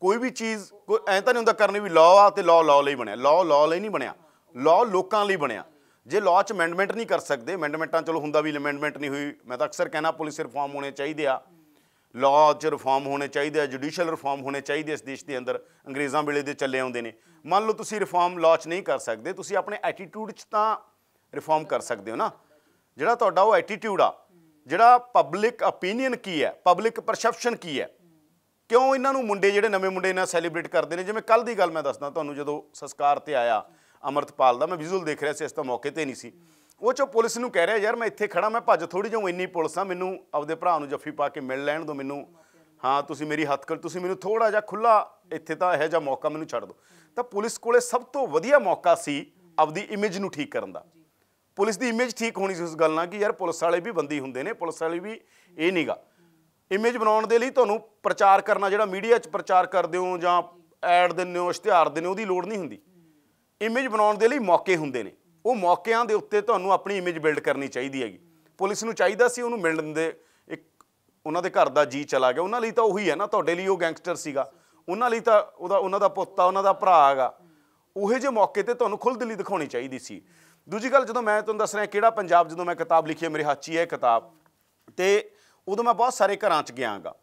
ਕੋਈ ਵੀ ਚੀਜ਼ ਕੋਈ ਐਂ ਤਾਂ ਨਹੀਂ ਹੁੰਦਾ ਕਰਨੀ ਵੀ ਲਾਅ ਆ ਤੇ ਲਾਅ ਲਾਅ ਲਈ ਬਣਿਆ ਲਾਅ ਲਾਅ ਲਈ ਨਹੀਂ ਬਣਿਆ ਲਾਅ ਲੋਕਾਂ ਲਈ ਬਣਿਆ ਜੇ ਲਾਅ 'ਚ ਅਮੈਂਡਮੈਂਟ ਨਹੀਂ ਕਰ ਸਕਦੇ ਅਮੈਂਡਮੈਂਟਾਂ ਚਲੋ ਹੁੰਦਾ ਵੀ ਅਮੈਂਡਮੈਂਟ ਨਹੀਂ ਹੋਈ ਮੈਂ ਤਾਂ ਅਕਸਰ ਕਹਿਣਾ ਪੁਲਿਸ ਰਿਫਾਰਮ ਹੋਣੇ ਚਾਹੀਦੇ ਆ ਲਾਅ 'ਚ ਰਿਫਾਰਮ ਹੋਣੇ ਚਾਹੀਦੇ ਆ ਜੁਡੀਸ਼ੀਅਲ ਰਿਫਾਰਮ ਹੋਣੇ ਚਾਹੀਦੇ ਇਸ ਦੇਸ਼ ਦੇ ਅੰਦਰ ਅੰਗਰੇਜ਼ਾਂ ਵੇਲੇ ਦੇ ਚੱਲੇ ਆਉਂਦੇ ਨੇ ਮੰਨ ਲਓ ਤੁਸੀਂ ਰਿਫਾਰਮ ਲਾਅ 'ਚ ਨਹੀਂ ਕਰ ਸਕਦੇ ਤੁਸੀਂ ਆਪਣੇ ਐਟੀਟਿਊਡ 'ਚ ਤਾਂ ਰਿਫਾਰਮ ਕਰ ਸਕਦੇ ਹੋ ਨਾ ਜਿਹੜਾ ਤੁਹਾਡਾ ਉਹ ਐਟੀਟਿਊਡ ਆ ਜਿਹੜਾ ਪਬਲਿਕ opinion ਕੀ ਹੈ ਪਬਲਿਕ ਪਰਸੈਪਸ਼ਨ ਕੀ ਹੈ ਕਿਉਂ ਇਹਨਾਂ ਨੂੰ ਮੁੰਡੇ ਜਿਹੜੇ ਨਵੇਂ ਮੁੰਡੇ ਨਾਲ ਸੈਲੀਬ੍ਰੇਟ ਕਰਦੇ ਨੇ ਜਿਵੇਂ ਕੱਲ ਦੀ ਗੱਲ ਮੈਂ ਦੱਸਦਾ ਤੁਹਾਨੂੰ ਜਦੋਂ ਸੰਸਕਾਰ ਤੇ ਆਇਆ ਅਮਰਤਪਾਲ ਦਾ ਮੈਂ ਵਿਜ਼ੂਅਲ ਦੇਖ ਰਿਹਾ ਸੀ ਇਸ ਤੋਂ ਮੌਕੇ ਤੇ ਨਹੀਂ ਸੀ ਉਹ ਚੋ ਪੁਲਿਸ ਨੂੰ ਕਹਿ ਰਿਹਾ ਯਾਰ ਮੈਂ ਇੱਥੇ ਖੜਾ ਮੈਂ ਭੱਜ ਥੋੜੀ ਜਿਹੀ ਇੰਨੀ ਪੁਲਿਸ ਆ ਮੈਨੂੰ ਆਪਦੇ ਭਰਾ ਨੂੰ ਜੱਫੀ ਪਾ ਕੇ ਮਿਲ ਲੈਣ ਦਿਓ ਮੈਨੂੰ ਹਾਂ ਤੁਸੀਂ ਮੇਰੀ ਹੱਥ ਕਰ ਤੁਸੀਂ ਮੈਨੂੰ ਥੋੜਾ ਜਿਹਾ ਖੁੱਲਾ ਇੱਥੇ ਤਾਂ ਇਹ ਜਿਹਾ ਮੌਕਾ ਮੈਨੂੰ ਛੱਡ ਦਿਓ ਤਾਂ ਪੁਲਿਸ ਕੋਲੇ ਸਭ ਤੋਂ ਵਧੀਆ ਮੌਕਾ ਸੀ ਆਪਦੀ ਇਮੇਜ ਨੂੰ ਠੀਕ ਕਰਨ ਦਾ ਪੁਲਿਸ ਦੀ ਇਮੇਜ ਠੀਕ ਹੋਣੀ ਸੀ ਉਸ ਗੱਲ ਨਾਲ ਕਿ ਯਾਰ ਪੁਲਿਸ ਵਾਲੇ ਵੀ ਬੰਦੀ ਹੁੰਦੇ ਨੇ ਪੁਲਿਸ ਵਾਲੇ ਵੀ ਇਹ ਨਹੀਂਗਾ ਇਮੇਜ ਬਣਾਉਣ ਦੇ ਲਈ ਤੁਹਾਨੂੰ ਪ੍ਰਚਾਰ ਕਰਨਾ ਜਿਹੜਾ ਮੀਡੀਆ 'ਚ ਪ੍ਰਚਾਰ ਕਰਦੇ ਹੋ ਜਾਂ ਐਡ ਦਿੰਦੇ ਹੋ ਇਸ਼ਤਿਹਾਰ ਦਿੰਦੇ ਹੋ ਉਹਦੀ ਲੋੜ ਨਹੀਂ ਹੁੰਦੀ ਇਮੇਜ ਬਣਾਉਣ ਦੇ ਲਈ ਮੌਕੇ ਹੁੰਦੇ ਨੇ ਉਹ ਮੌਕਿਆਂ ਦੇ ਉੱਤੇ ਤੁਹਾਨੂੰ ਆਪਣੀ ਇਮੇਜ ਬਿਲਡ ਕਰਨੀ ਚਾਹੀਦੀ ਹੈਗੀ ਪੁਲਿਸ ਨੂੰ ਚਾਹੀਦਾ ਸੀ ਉਹਨੂੰ ਮਿਲਣ ਦੇ ਇੱਕ ਉਹਨਾਂ ਦੇ ਘਰ ਦਾ ਜੀ ਚਲਾ ਗਿਆ ਉਹਨਾਂ ਲਈ ਤਾਂ ਉਹੀ ਹੈ ਨਾ ਤੁਹਾਡੇ ਲਈ ਉਹ ਗੈਂਗਸਟਰ ਸੀਗਾ ਉਹਨਾਂ ਲਈ ਤਾਂ ਉਹਦਾ ਉਹਨਾਂ ਦਾ ਪੁੱਤ ਆ ਉਹਨਾਂ ਦਾ ਭਰਾ ਹੈਗਾ ਉਹੇ ਜੇ ਮੌਕੇ ਤੇ ਤੁਹਾਨੂੰ ਖੁੱਲ੍ਹ ਦਿਲੀ ਦਿਖਾਉਣੀ ਚਾਹੀਦੀ ਸੀ ਦੂਜੀ ਗੱਲ ਜਦੋਂ ਮੈਂ ਤੁਹਾਨੂੰ ਦੱਸ ਰਿਹਾ ਕਿਹੜਾ ਪੰਜਾਬ ਜਦੋਂ ਮੈਂ ਕਿਤਾਬ ਲਿਖੀ ਹੈ ਮੇਰੇ ਹੱਥ 'ਚ ਹੀ ਹੈ ਕਿਤਾਬ ਤੇ ਉਦੋਂ ਮੈਂ ਬਹੁਤ ਸਾਰੇ ਘਰਾਂ 'ਚ ਗਿਆਗਾ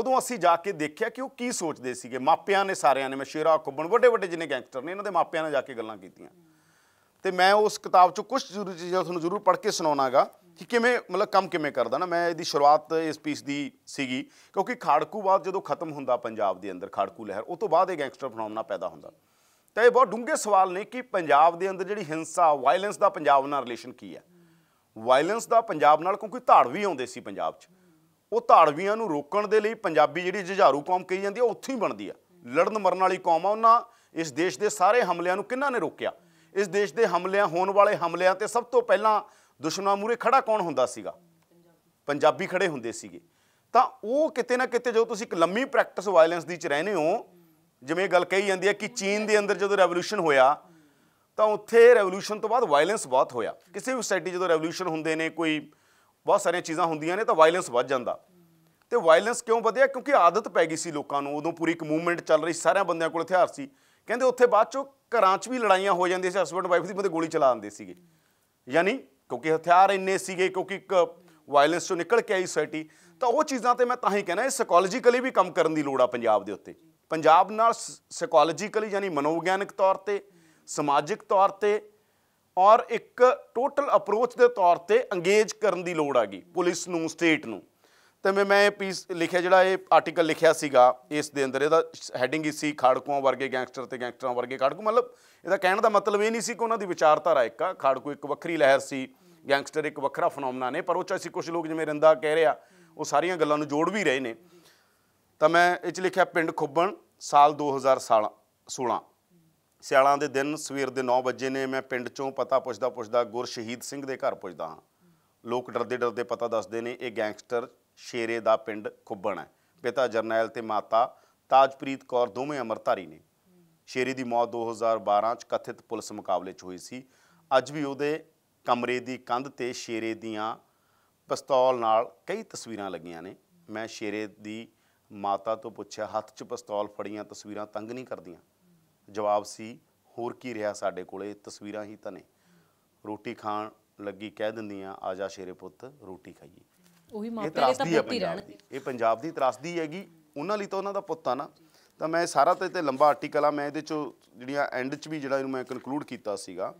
ਉਦੋਂ ਅਸੀਂ ਜਾ ਕੇ ਦੇਖਿਆ ਕਿ ਉਹ ਕੀ ਸੋਚਦੇ ਸੀਗੇ ਮਾਪਿਆਂ ਨੇ ਸਾਰਿਆਂ ਨੇ ਮਸ਼ੀਰਾ ਖੁੱਬਣ ਵੱਡੇ ਵੱਡੇ ਜਿਹਨੇ ਗੈਂਗਸਟਰ ਨੇ ਇਹਨਾਂ ਦੇ ਮਾਪਿਆਂ ਨਾਲ ਜਾ ਕੇ ਗੱਲਾਂ ਕੀਤੀਆਂ ਤੇ ਮੈਂ ਉਸ ਕਿਤਾਬ ਚੋਂ ਕੁਝ ਜ਼ਰੂਰੀ ਚੀਜ਼ਾਂ ਤੁਹਾਨੂੰ ਜ਼ਰੂਰ ਪੜ੍ਹ ਕੇ ਸੁਣਾਉਣਾਗਾ ਕਿ ਕਿਵੇਂ ਮਤਲਬ ਕੰਮ ਕਿਵੇਂ ਕਰਦਾ ਨਾ ਮੈਂ ਇਹਦੀ ਸ਼ੁਰੂਆਤ ਇਸ ਪੀਸ ਦੀ ਸੀਗੀ ਕਿਉਂਕਿ ਖਾੜਕੂ ਬਾਅਦ ਜਦੋਂ ਖਤਮ ਹੁੰਦਾ ਪੰਜਾਬ ਦੇ ਅੰਦਰ ਖਾੜਕੂ ਲਹਿਰ ਉਸ ਤੋਂ ਬਾਅਦ ਇਹ ਗੈਂਗਸਟਰ ਫਨੋਮਨਾ ਪੈਦਾ ਹੁੰਦਾ ਤਾਂ ਇਹ ਬਹੁਤ ਡੂੰਘੇ ਸਵਾਲ ਨੇ ਕਿ ਪੰਜਾਬ ਦੇ ਅੰਦਰ ਜਿਹੜੀ ਹਿੰਸਾ ਵਾਇਲੈਂਸ ਦਾ ਪੰਜਾਬ ਨਾਲ ਰਿਲੇਸ਼ਨ ਕੀ ਹੈ ਵਾਇਲੈਂਸ ਦਾ ਪੰਜਾਬ ਨਾਲ ਕਿਉਂਕਿ ਧਾੜਵੀ ਆਉਂਦੇ ਸੀ ਪੰਜਾਬ 'ਚ ਉਹ ਧਾੜਵੀਆਂ ਨੂੰ ਰੋਕਣ ਦੇ ਲਈ ਪੰਜਾਬੀ ਜਿਹੜੀ ਜਿਹਾਰੂ ਕੌਮ ਕਹੀ ਜਾਂਦੀ ਉਹ ਉੱਥੇ ਹੀ ਬਣਦੀ ਆ ਲੜਨ ਮਰਨ ਵਾਲੀ ਕੌਮ ਆ ਉਹਨਾਂ ਇਸ ਦੇਸ਼ ਦੇ ਸਾਰੇ ਹਮਲਿਆਂ ਨੂੰ ਕਿੰਨਾ ਨੇ ਰੋਕਿਆ ਇਸ ਦੇਸ਼ ਦੇ ਹਮਲਿਆਂ ਹੋਣ ਵਾਲੇ ਹਮਲਿਆਂ ਤੇ ਸਭ ਤੋਂ ਪਹਿਲਾਂ ਦੁਸ਼ਮਣਾਂ ਮੂਰੇ ਖੜਾ ਕੌਣ ਹੁੰਦਾ ਸੀਗਾ ਪੰਜਾਬੀ ਖੜੇ ਹੁੰਦੇ ਸੀਗੇ ਤਾਂ ਉਹ ਕਿਤੇ ਨਾ ਕਿਤੇ ਜਦੋਂ ਤੁਸੀਂ ਇੱਕ ਲੰਮੀ ਪ੍ਰੈਕਟਿਸ ਵਾਇਲੈਂਸ ਦੀ ਚ ਰਹਿੰਦੇ ਹੋ ਜਿਵੇਂ ਗੱਲ ਕਹੀ ਜਾਂਦੀ ਹੈ ਕਿ ਚੀਨ ਦੇ ਅੰਦਰ ਜਦੋਂ ਰੈਵੋਲੂਸ਼ਨ ਹੋਇਆ ਤਾਂ ਉੱਥੇ ਰੈਵੋਲੂਸ਼ਨ ਤੋਂ ਬਾਅਦ ਵਾਇਲੈਂਸ ਬਹੁਤ ਹੋਇਆ ਕਿਸੇ ਵੀ ਸੋਸਾਇਟੀ ਜਦੋਂ ਰੈਵੋਲੂਸ਼ਨ ਹੁੰਦੇ ਨੇ ਕੋਈ ਬਹੁਤ ਸਾਰੀਆਂ ਚੀਜ਼ਾਂ ਹੁੰਦੀਆਂ ਨੇ ਤਾਂ ਵਾਇਲੈਂਸ ਵੱਧ ਜਾਂਦਾ ਤੇ ਵਾਇਲੈਂਸ ਕਿਉਂ ਵਧਿਆ ਕਿਉਂਕਿ ਆਦਤ ਪੈ ਗਈ ਸੀ ਲੋਕਾਂ ਨੂੰ ਉਦੋਂ ਪੂਰੀ ਇੱਕ ਮੂਵਮੈਂਟ ਚੱਲ ਰਹੀ ਸਾਰਿਆਂ ਬੰਦਿਆਂ ਕੋਲ ਹਥਿਆਰ ਸੀ ਕਹਿੰਦੇ ਉੱਥੇ ਬਾਅਦ ਚੋਂ ਘਰਾਂ 'ਚ ਵੀ ਲੜਾਈਆਂ ਹੋ ਜਾਂਦੀਆਂ ਸੀ ਹਸਬੰਡ ਵਾਈਫ ਦੀ ਬੰਦੇ ਗੋਲੀ ਚਲਾ ਦਿੰਦੇ ਸੀਗੇ ਯਾਨੀ ਕਿਉਂਕਿ ਹਥਿਆਰ ਇੰਨੇ ਸੀਗੇ ਕਿਉਂਕਿ ਇੱਕ ਵਾਇਲੈਂਸ ਚੋਂ ਨਿਕਲ ਕੇ ਆਈ ਸੋਸਾਇਟੀ ਤਾਂ ਉਹ ਚੀਜ਼ਾਂ ਤੇ ਮੈਂ ਤਾਂ ਹੀ ਕਹਿੰਦਾ ਇਹ ਸਾਈਕੋਲੋਜੀਕਲੀ ਵੀ ਕੰਮ ਕਰਨ ਦੀ ਲੋੜ ਆ ਪੰਜਾਬ ਦੇ ਉੱਤੇ ਪੰਜਾਬ ਨਾਲ ਸਾਈਕੋਲੋਜੀਕਲੀ ਯਾਨੀ ਮਨੋਵਿਗਿਆਨਕ ਤੌਰ ਤੇ ਸਮਾਜਿਕ ਤੌਰ ਤੇ ਔਰ ਇੱਕ ਟੋਟਲ ਅਪਰੋਚ ਦੇ ਤੌਰ ਤੇ ਅੰਗੇਜ ਕਰਨ ਦੀ ਲੋੜ ਆ ਗਈ ਪੁਲਿਸ ਨੂੰ ਸਟੇਟ ਨੂੰ ਤੇ ਮੈਂ ਮੈਂ ਇਹ ਪੀਸ ਲਿਖਿਆ ਜਿਹੜਾ ਇਹ ਆਰਟੀਕਲ ਲਿਖਿਆ ਸੀਗਾ ਇਸ ਦੇ ਅੰਦਰ ਇਹਦਾ ਹੈਡਿੰਗ ਹੀ ਸੀ ਖਾੜਕੂਆਂ ਵਰਗੇ ਗੈਂਗਸਟਰ ਤੇ ਗੈਂਗਸਟਰਾਂ ਵਰਗੇ ਖਾੜਕੂ ਮਤਲਬ ਇਹਦਾ ਕਹਿਣ ਦਾ ਮਤਲਬ ਇਹ ਨਹੀਂ ਸੀ ਕਿ ਉਹਨਾਂ ਦੀ ਵਿਚਾਰਧਾਰਾ ਇੱਕ ਆ ਖਾੜਕੂ ਇੱਕ ਵੱਖਰੀ ਲਹਿਰ ਸੀ ਗੈਂਗਸਟਰ ਇੱਕ ਵੱਖਰਾ ਫਨੋਮਨਾ ਨੇ ਪਰ ਉਹ ਚਾਹੀ ਸੀ ਕੁਝ ਲੋਕ ਜਿਵੇਂ ਰੰਦਾ ਕਹਿ ਰਿਹਾ ਉਹ ਸਾਰੀਆਂ ਗੱਲਾਂ ਨੂੰ ਜੋੜ ਵੀ ਰਹੇ ਨੇ ਤਾਂ ਮੈਂ ਇਹ ਚ ਲਿਖਿਆ ਪਿੰਡ ਖੁੱਬਣ ਸਾਲ 2016 ਸਿਆਲਾਂ ਦੇ ਦਿਨ ਸਵੇਰ ਦੇ 9 ਵਜੇ ਨੇ ਮੈਂ ਪਿੰਡ ਚੋਂ ਪਤਾ ਪੁੱਛਦਾ ਪੁੱਛਦਾ ਗੁਰ ਸ਼ਹੀਦ ਸਿੰਘ ਦੇ ਘਰ ਪੁੱਛਦਾ ਹਾਂ ਲੋਕ ਡਰਦੇ ਡਰਦੇ ਪਤਾ ਦੱਸਦੇ ਨੇ ਇਹ ਗੈਂਗਸਟਰ ਸ਼ੇਰੇ ਦਾ ਪਿੰਡ ਖੁੱਬਣ ਹੈ ਪਿਤਾ ਜਰਨੈਲ ਤੇ ਮਾਤਾ ਤਾਜਪ੍ਰੀਤ ਕੌਰ ਦੋਵੇਂ ਅਮਰਤਾਰੀ ਨੇ ਸ਼ੇਰੀ ਦੀ ਮੌਤ 2012 ਚ ਕਥਿਤ ਪੁਲਿਸ ਮੁਕਾਬਲੇ ਚ ਹੋਈ ਸੀ ਅੱਜ ਵੀ ਉਹਦੇ ਕਮਰੇ ਦੀ ਕੰਧ ਤੇ ਸ਼ੇਰੇ ਦੀਆਂ ਪਿਸਤੌਲ ਨਾਲ ਕਈ ਤਸਵੀਰਾਂ ਲੱਗੀਆਂ ਨੇ ਮੈਂ ਸ਼ੇਰੇ ਦੀ ਮਾਤਾ ਤੋਂ ਪੁੱਛਿਆ ਹੱਥ 'ਚ ਪਿਸਤੌਲ ਫੜੀਆਂ ਤਸਵੀਰਾਂ ਤੰਗ ਨਹੀਂ ਕਰਦੀਆਂ ਜਵਾਬ ਸੀ ਹੋਰ ਕੀ ਰਿਹਾ ਸਾਡੇ ਕੋਲੇ ਤਸਵੀਰਾਂ ਹੀ ਤਾਂ ਨੇ ਰੋਟੀ ਖਾਣ ਲੱਗੀ ਕਹਿ ਦਿੰਦੀਆਂ ਆ ਜਾ ਸ਼ੇਰੇ ਪੁੱਤ ਰੋਟੀ ਖਾਈਏ ਉਹੀ ਮਾਪੇ ਤਾਂ ਪੁੱਤੀ ਰਹਿਣ ਇਹ ਪੰਜਾਬ ਦੀ ਤਰਾਸਦੀ ਹੈਗੀ ਉਹਨਾਂ ਲਈ ਤਾਂ ਉਹਨਾਂ ਦਾ ਪੁੱਤ ਆ ਨਾ ਤਾਂ ਮੈਂ ਸਾਰਾ ਤੇ ਤੇ ਲੰਬਾ ਆਰਟੀਕਲ ਆ ਮੈਂ ਇਹਦੇ ਚ ਜਿਹੜੀਆਂ ਐਂਡ 'ਚ ਵੀ ਜਿਹੜਾ ਇਹਨੂੰ ਮੈਂ ਕਨਕਲੂਡ ਕੀਤਾ ਸੀਗਾ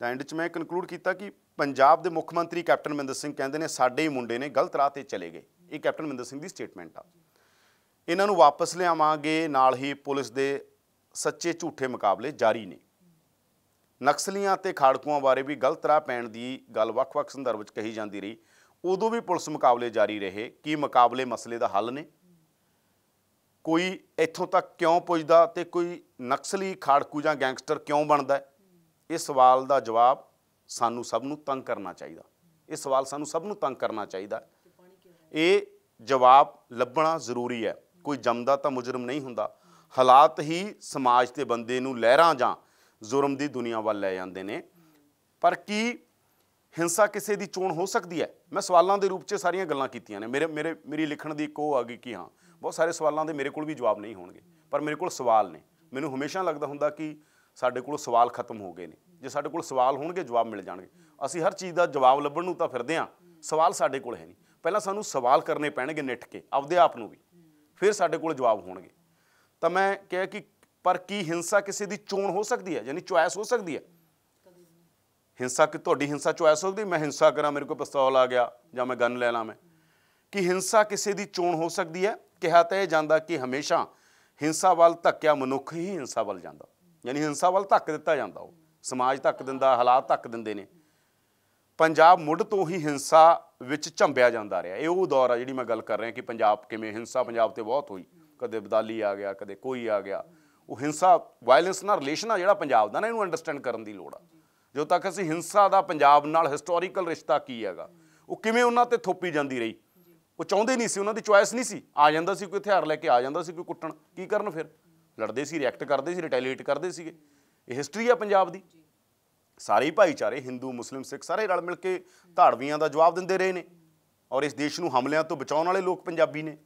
ਤਾਂ ਐਂਡ 'ਚ ਮੈਂ ਕਨਕਲੂਡ ਕੀਤਾ ਕਿ ਪੰਜਾਬ ਦੇ ਮੁੱਖ ਮੰਤਰੀ ਕੈਪਟਨ ਮਹਿੰਦਰ ਸਿੰਘ ਕਹਿੰਦੇ ਨੇ ਸਾਡੇ ਹੀ ਮੁੰਡੇ ਨੇ ਗਲਤ ਰਾਹ ਤੇ ਚਲੇ ਗਏ ਇਹ ਕੈਪਟਨ ਮਹਿੰਦਰ ਸਿੰਘ ਦੀ ਸਟੇਟਮੈਂਟ ਆ ਇਹਨਾਂ ਨੂੰ ਵਾਪਸ ਲਿਆਵਾਂਗੇ ਨਾਲ ਹੀ ਪੁਲਿਸ ਦੇ ਸੱਚੇ ਝੂਠੇ ਮੁਕਾਬਲੇ ਜਾਰੀ ਨੇ ਨਕਸਲੀਆਂ ਤੇ ਖਾੜਕੂਆਂ ਬਾਰੇ ਵੀ ਗਲਤ ਰਾਹ ਪੈਣ ਦੀ ਗੱਲ ਵੱਖ-ਵੱਖ ਸੰਦਰਭ ਵਿੱਚ ਕਹੀ ਜਾਂਦੀ ਰਹੀ ਉਦੋਂ ਵੀ ਪੁਲਿਸ ਮੁਕਾਬਲੇ ਜਾਰੀ ਰਹੇ ਕੀ ਮੁਕਾਬਲੇ ਮਸਲੇ ਦਾ ਹੱਲ ਨੇ ਕੋਈ ਇੱਥੋਂ ਤੱਕ ਕਿਉਂ ਪੁੱਜਦਾ ਤੇ ਕੋਈ ਨਕਸਲੀ ਖਾੜਕੂ ਜਾਂ ਗੈਂਗਸਟਰ ਕਿਉਂ ਬਣਦਾ ਇਹ ਸਵਾਲ ਦਾ ਜਵਾਬ ਸਾਨੂੰ ਸਭ ਨੂੰ ਤੰਗ ਕਰਨਾ ਚਾਹੀਦਾ ਇਹ ਸਵਾਲ ਸਾਨੂੰ ਸਭ ਨੂੰ ਤੰਗ ਕਰਨਾ ਚਾਹੀਦਾ ਇਹ ਜਵਾਬ ਲੱਭਣਾ ਜ਼ਰੂਰੀ ਹੈ ਕੋਈ ਜੰਮਦਾ ਤਾਂ ਮੁਜਰਮ ਨਹੀਂ ਹੁੰਦਾ ਹਾਲਾਤ ਹੀ ਸਮਾਜ ਤੇ ਬੰਦੇ ਨੂੰ ਲਹਿਰਾਂ ਜਾਂ ਜ਼ੁਰਮ ਦੀ ਦੁਨੀਆ ਵੱਲ ਲੈ ਜਾਂਦੇ ਨੇ ਪਰ ਕੀ ਹਿੰਸਾ ਕਿਸੇ ਦੀ ਚੋਣ ਹੋ ਸਕਦੀ ਹੈ ਮੈਂ ਸਵਾਲਾਂ ਦੇ ਰੂਪ 'ਚ ਸਾਰੀਆਂ ਗੱਲਾਂ ਕੀਤੀਆਂ ਨੇ ਮੇਰੇ ਮੇਰੇ ਮੇਰੀ ਲਿਖਣ ਦੀ ਇੱਕ ਉਹ ਆ ਗਈ ਕਿ ਹਾਂ ਬਹੁਤ ਸਾਰੇ ਸਵਾਲਾਂ ਦੇ ਮੇਰੇ ਕੋਲ ਵੀ ਜਵਾਬ ਨਹੀਂ ਹੋਣਗੇ ਪਰ ਮੇਰੇ ਕੋਲ ਸਵਾਲ ਨੇ ਮੈਨੂੰ ਹਮੇਸ਼ਾ ਲੱਗਦਾ ਹੁੰਦਾ ਕਿ ਸਾਡੇ ਕੋਲ ਸਵਾਲ ਖਤਮ ਹੋ ਗਏ ਨੇ ਜੇ ਸਾਡੇ ਕੋਲ ਸਵਾਲ ਹੋਣਗੇ ਜਵਾਬ ਮਿਲ ਜਾਣਗੇ ਅਸੀਂ ਹਰ ਚੀਜ਼ ਦਾ ਜਵਾਬ ਲੱਭਣ ਨੂੰ ਤਾਂ ਫਿਰਦੇ ਹਾਂ ਸਵਾਲ ਸਾਡੇ ਕੋਲ ਹੈ ਨਹੀਂ ਪਹਿਲਾਂ ਸਾਨੂੰ ਸਵਾਲ ਕਰਨੇ ਪੈਣਗੇ ਨਿੱਠ ਕੇ ਆਪਦੇ ਆਪ ਨੂੰ ਵੀ ਫਿਰ ਸਾਡੇ ਕੋਲ ਜਵਾਬ ਹੋਣਗੇ ਤਾਂ ਮੈਂ ਕਿਹਾ ਕਿ ਪਰ ਕੀ ਹਿੰਸਾ ਕਿਸੇ ਦੀ ਚੋਣ ਹੋ ਸਕਦੀ ਹੈ ਯਾਨੀ ਚੁਆਇਸ ਹੋ ਸਕਦੀ ਹੈ ਹਿੰਸਾ ਕਿ ਤੁਹਾਡੀ ਹਿੰਸਾ ਚੁਆਇਸ ਹੋ ਸਕਦੀ ਮੈਂ ਹਿੰਸਾ ਕਰਾਂ ਮੇਰੇ ਕੋਲ ਪਿਸਤੌਲ ਆ ਗਿਆ ਜਾਂ ਮੈਂ ਗਨ ਲੈ ਲਾਂ ਮੈਂ ਕਿ ਹਿੰਸਾ ਕਿਸੇ ਦੀ ਚੋਣ ਹੋ ਸਕਦੀ ਹੈ ਕਿਹਾ ਤਾਂ ਇਹ ਜਾਂਦਾ ਕਿ ਹਮੇਸ਼ਾ ਹਿੰਸਾ ਵੱਲ ਧੱਕਿਆ ਮਨੁੱਖ ਹੀ ਹਿੰਸਾ ਵੱਲ ਜਾਂਦਾ ਯਾਨੀ ਹਿੰਸਾ ਵੱਲ ਧੱਕ ਦਿੱਤਾ ਜਾਂਦਾ ਉਹ ਸਮਾਜ ਧੱਕ ਦਿੰਦਾ ਹਾਲਾਤ ਧੱਕ ਦਿੰਦੇ ਨੇ ਪੰਜਾਬ ਮੁੱਢ ਤੋਂ ਹੀ ਹਿੰਸਾ ਵਿੱਚ ਝੰਬਿਆ ਜਾਂਦਾ ਰਿਹਾ ਇਹ ਉਹ ਦੌਰ ਆ ਜਿਹੜੀ ਮੈਂ ਗੱਲ ਕਰ ਰਿਹਾ ਕਿ ਪੰਜਾਬ ਕਿਵੇਂ ਹਿੰਸਾ ਪੰਜਾਬ ਤੇ ਬਹੁਤ ਹੋਈ ਕਦੇ ਬਦਾਲੀ ਆ ਗਿਆ ਕਦੇ ਕੋਈ ਆ ਗਿਆ ਉਹ ਹਿੰਸਾ ਵਾਇਲੈਂਸ ਨਾਲ ਰਿਲੇਸ਼ਨ ਆ ਜਿਹੜਾ ਪੰਜਾਬ ਦਾ ਨਾ ਇਹਨੂੰ ਅੰਡਰਸਟੈਂਡ ਕਰਨ ਦੀ ਲੋੜ ਆ ਜੋ ਤੱਕ ਅਸੀਂ ਹਿੰਸਾ ਦਾ ਪੰਜਾਬ ਨਾਲ ਹਿਸਟੋਰੀਕਲ ਰਿਸ਼ਤਾ ਕੀ ਹੈਗਾ ਉਹ ਕਿਵੇਂ ਉਹਨਾਂ ਤੇ ਥੋਪੀ ਜਾਂਦੀ ਰਹੀ ਉਹ ਚਾਹੁੰਦੇ ਨਹੀਂ ਸੀ ਉਹਨਾਂ ਦੀ ਚੁਆਇਸ ਨਹੀਂ ਸੀ ਆ ਜਾਂਦਾ ਸੀ ਕੋਈ ਹਥਿਆਰ ਲੈ ਕੇ ਆ ਜਾਂਦਾ ਸੀ ਕੋਈ ਕੁੱਟਣ ਕੀ ਕਰਨ ਫਿਰ ਲੜਦੇ ਸੀ ਰਿਐਕਟ ਕਰਦੇ ਸੀ ਰਿਟੈਲੀਏਟ ਕਰਦੇ ਸੀਗੇ ਇਹ ਹਿਸਟਰੀ ਆ ਪੰਜਾਬ ਦੀ ਸਾਰੇ ਭਾਈਚਾਰੇ ਹਿੰਦੂ ਮੁਸਲਿਮ ਸਿੱਖ ਸਾਰੇ ਰਲ ਮਿਲ ਕੇ ਧਾੜਵੀਆਂ ਦਾ ਜਵਾਬ ਦਿੰਦੇ ਰਹੇ ਨੇ ਔਰ ਇਸ ਦੇਸ਼ ਨੂੰ ਹਮਲਿਆਂ ਤੋਂ ਬਚਾਉਣ ਵਾਲੇ ਲੋਕ ਪੰਜਾਬੀ ਨੇ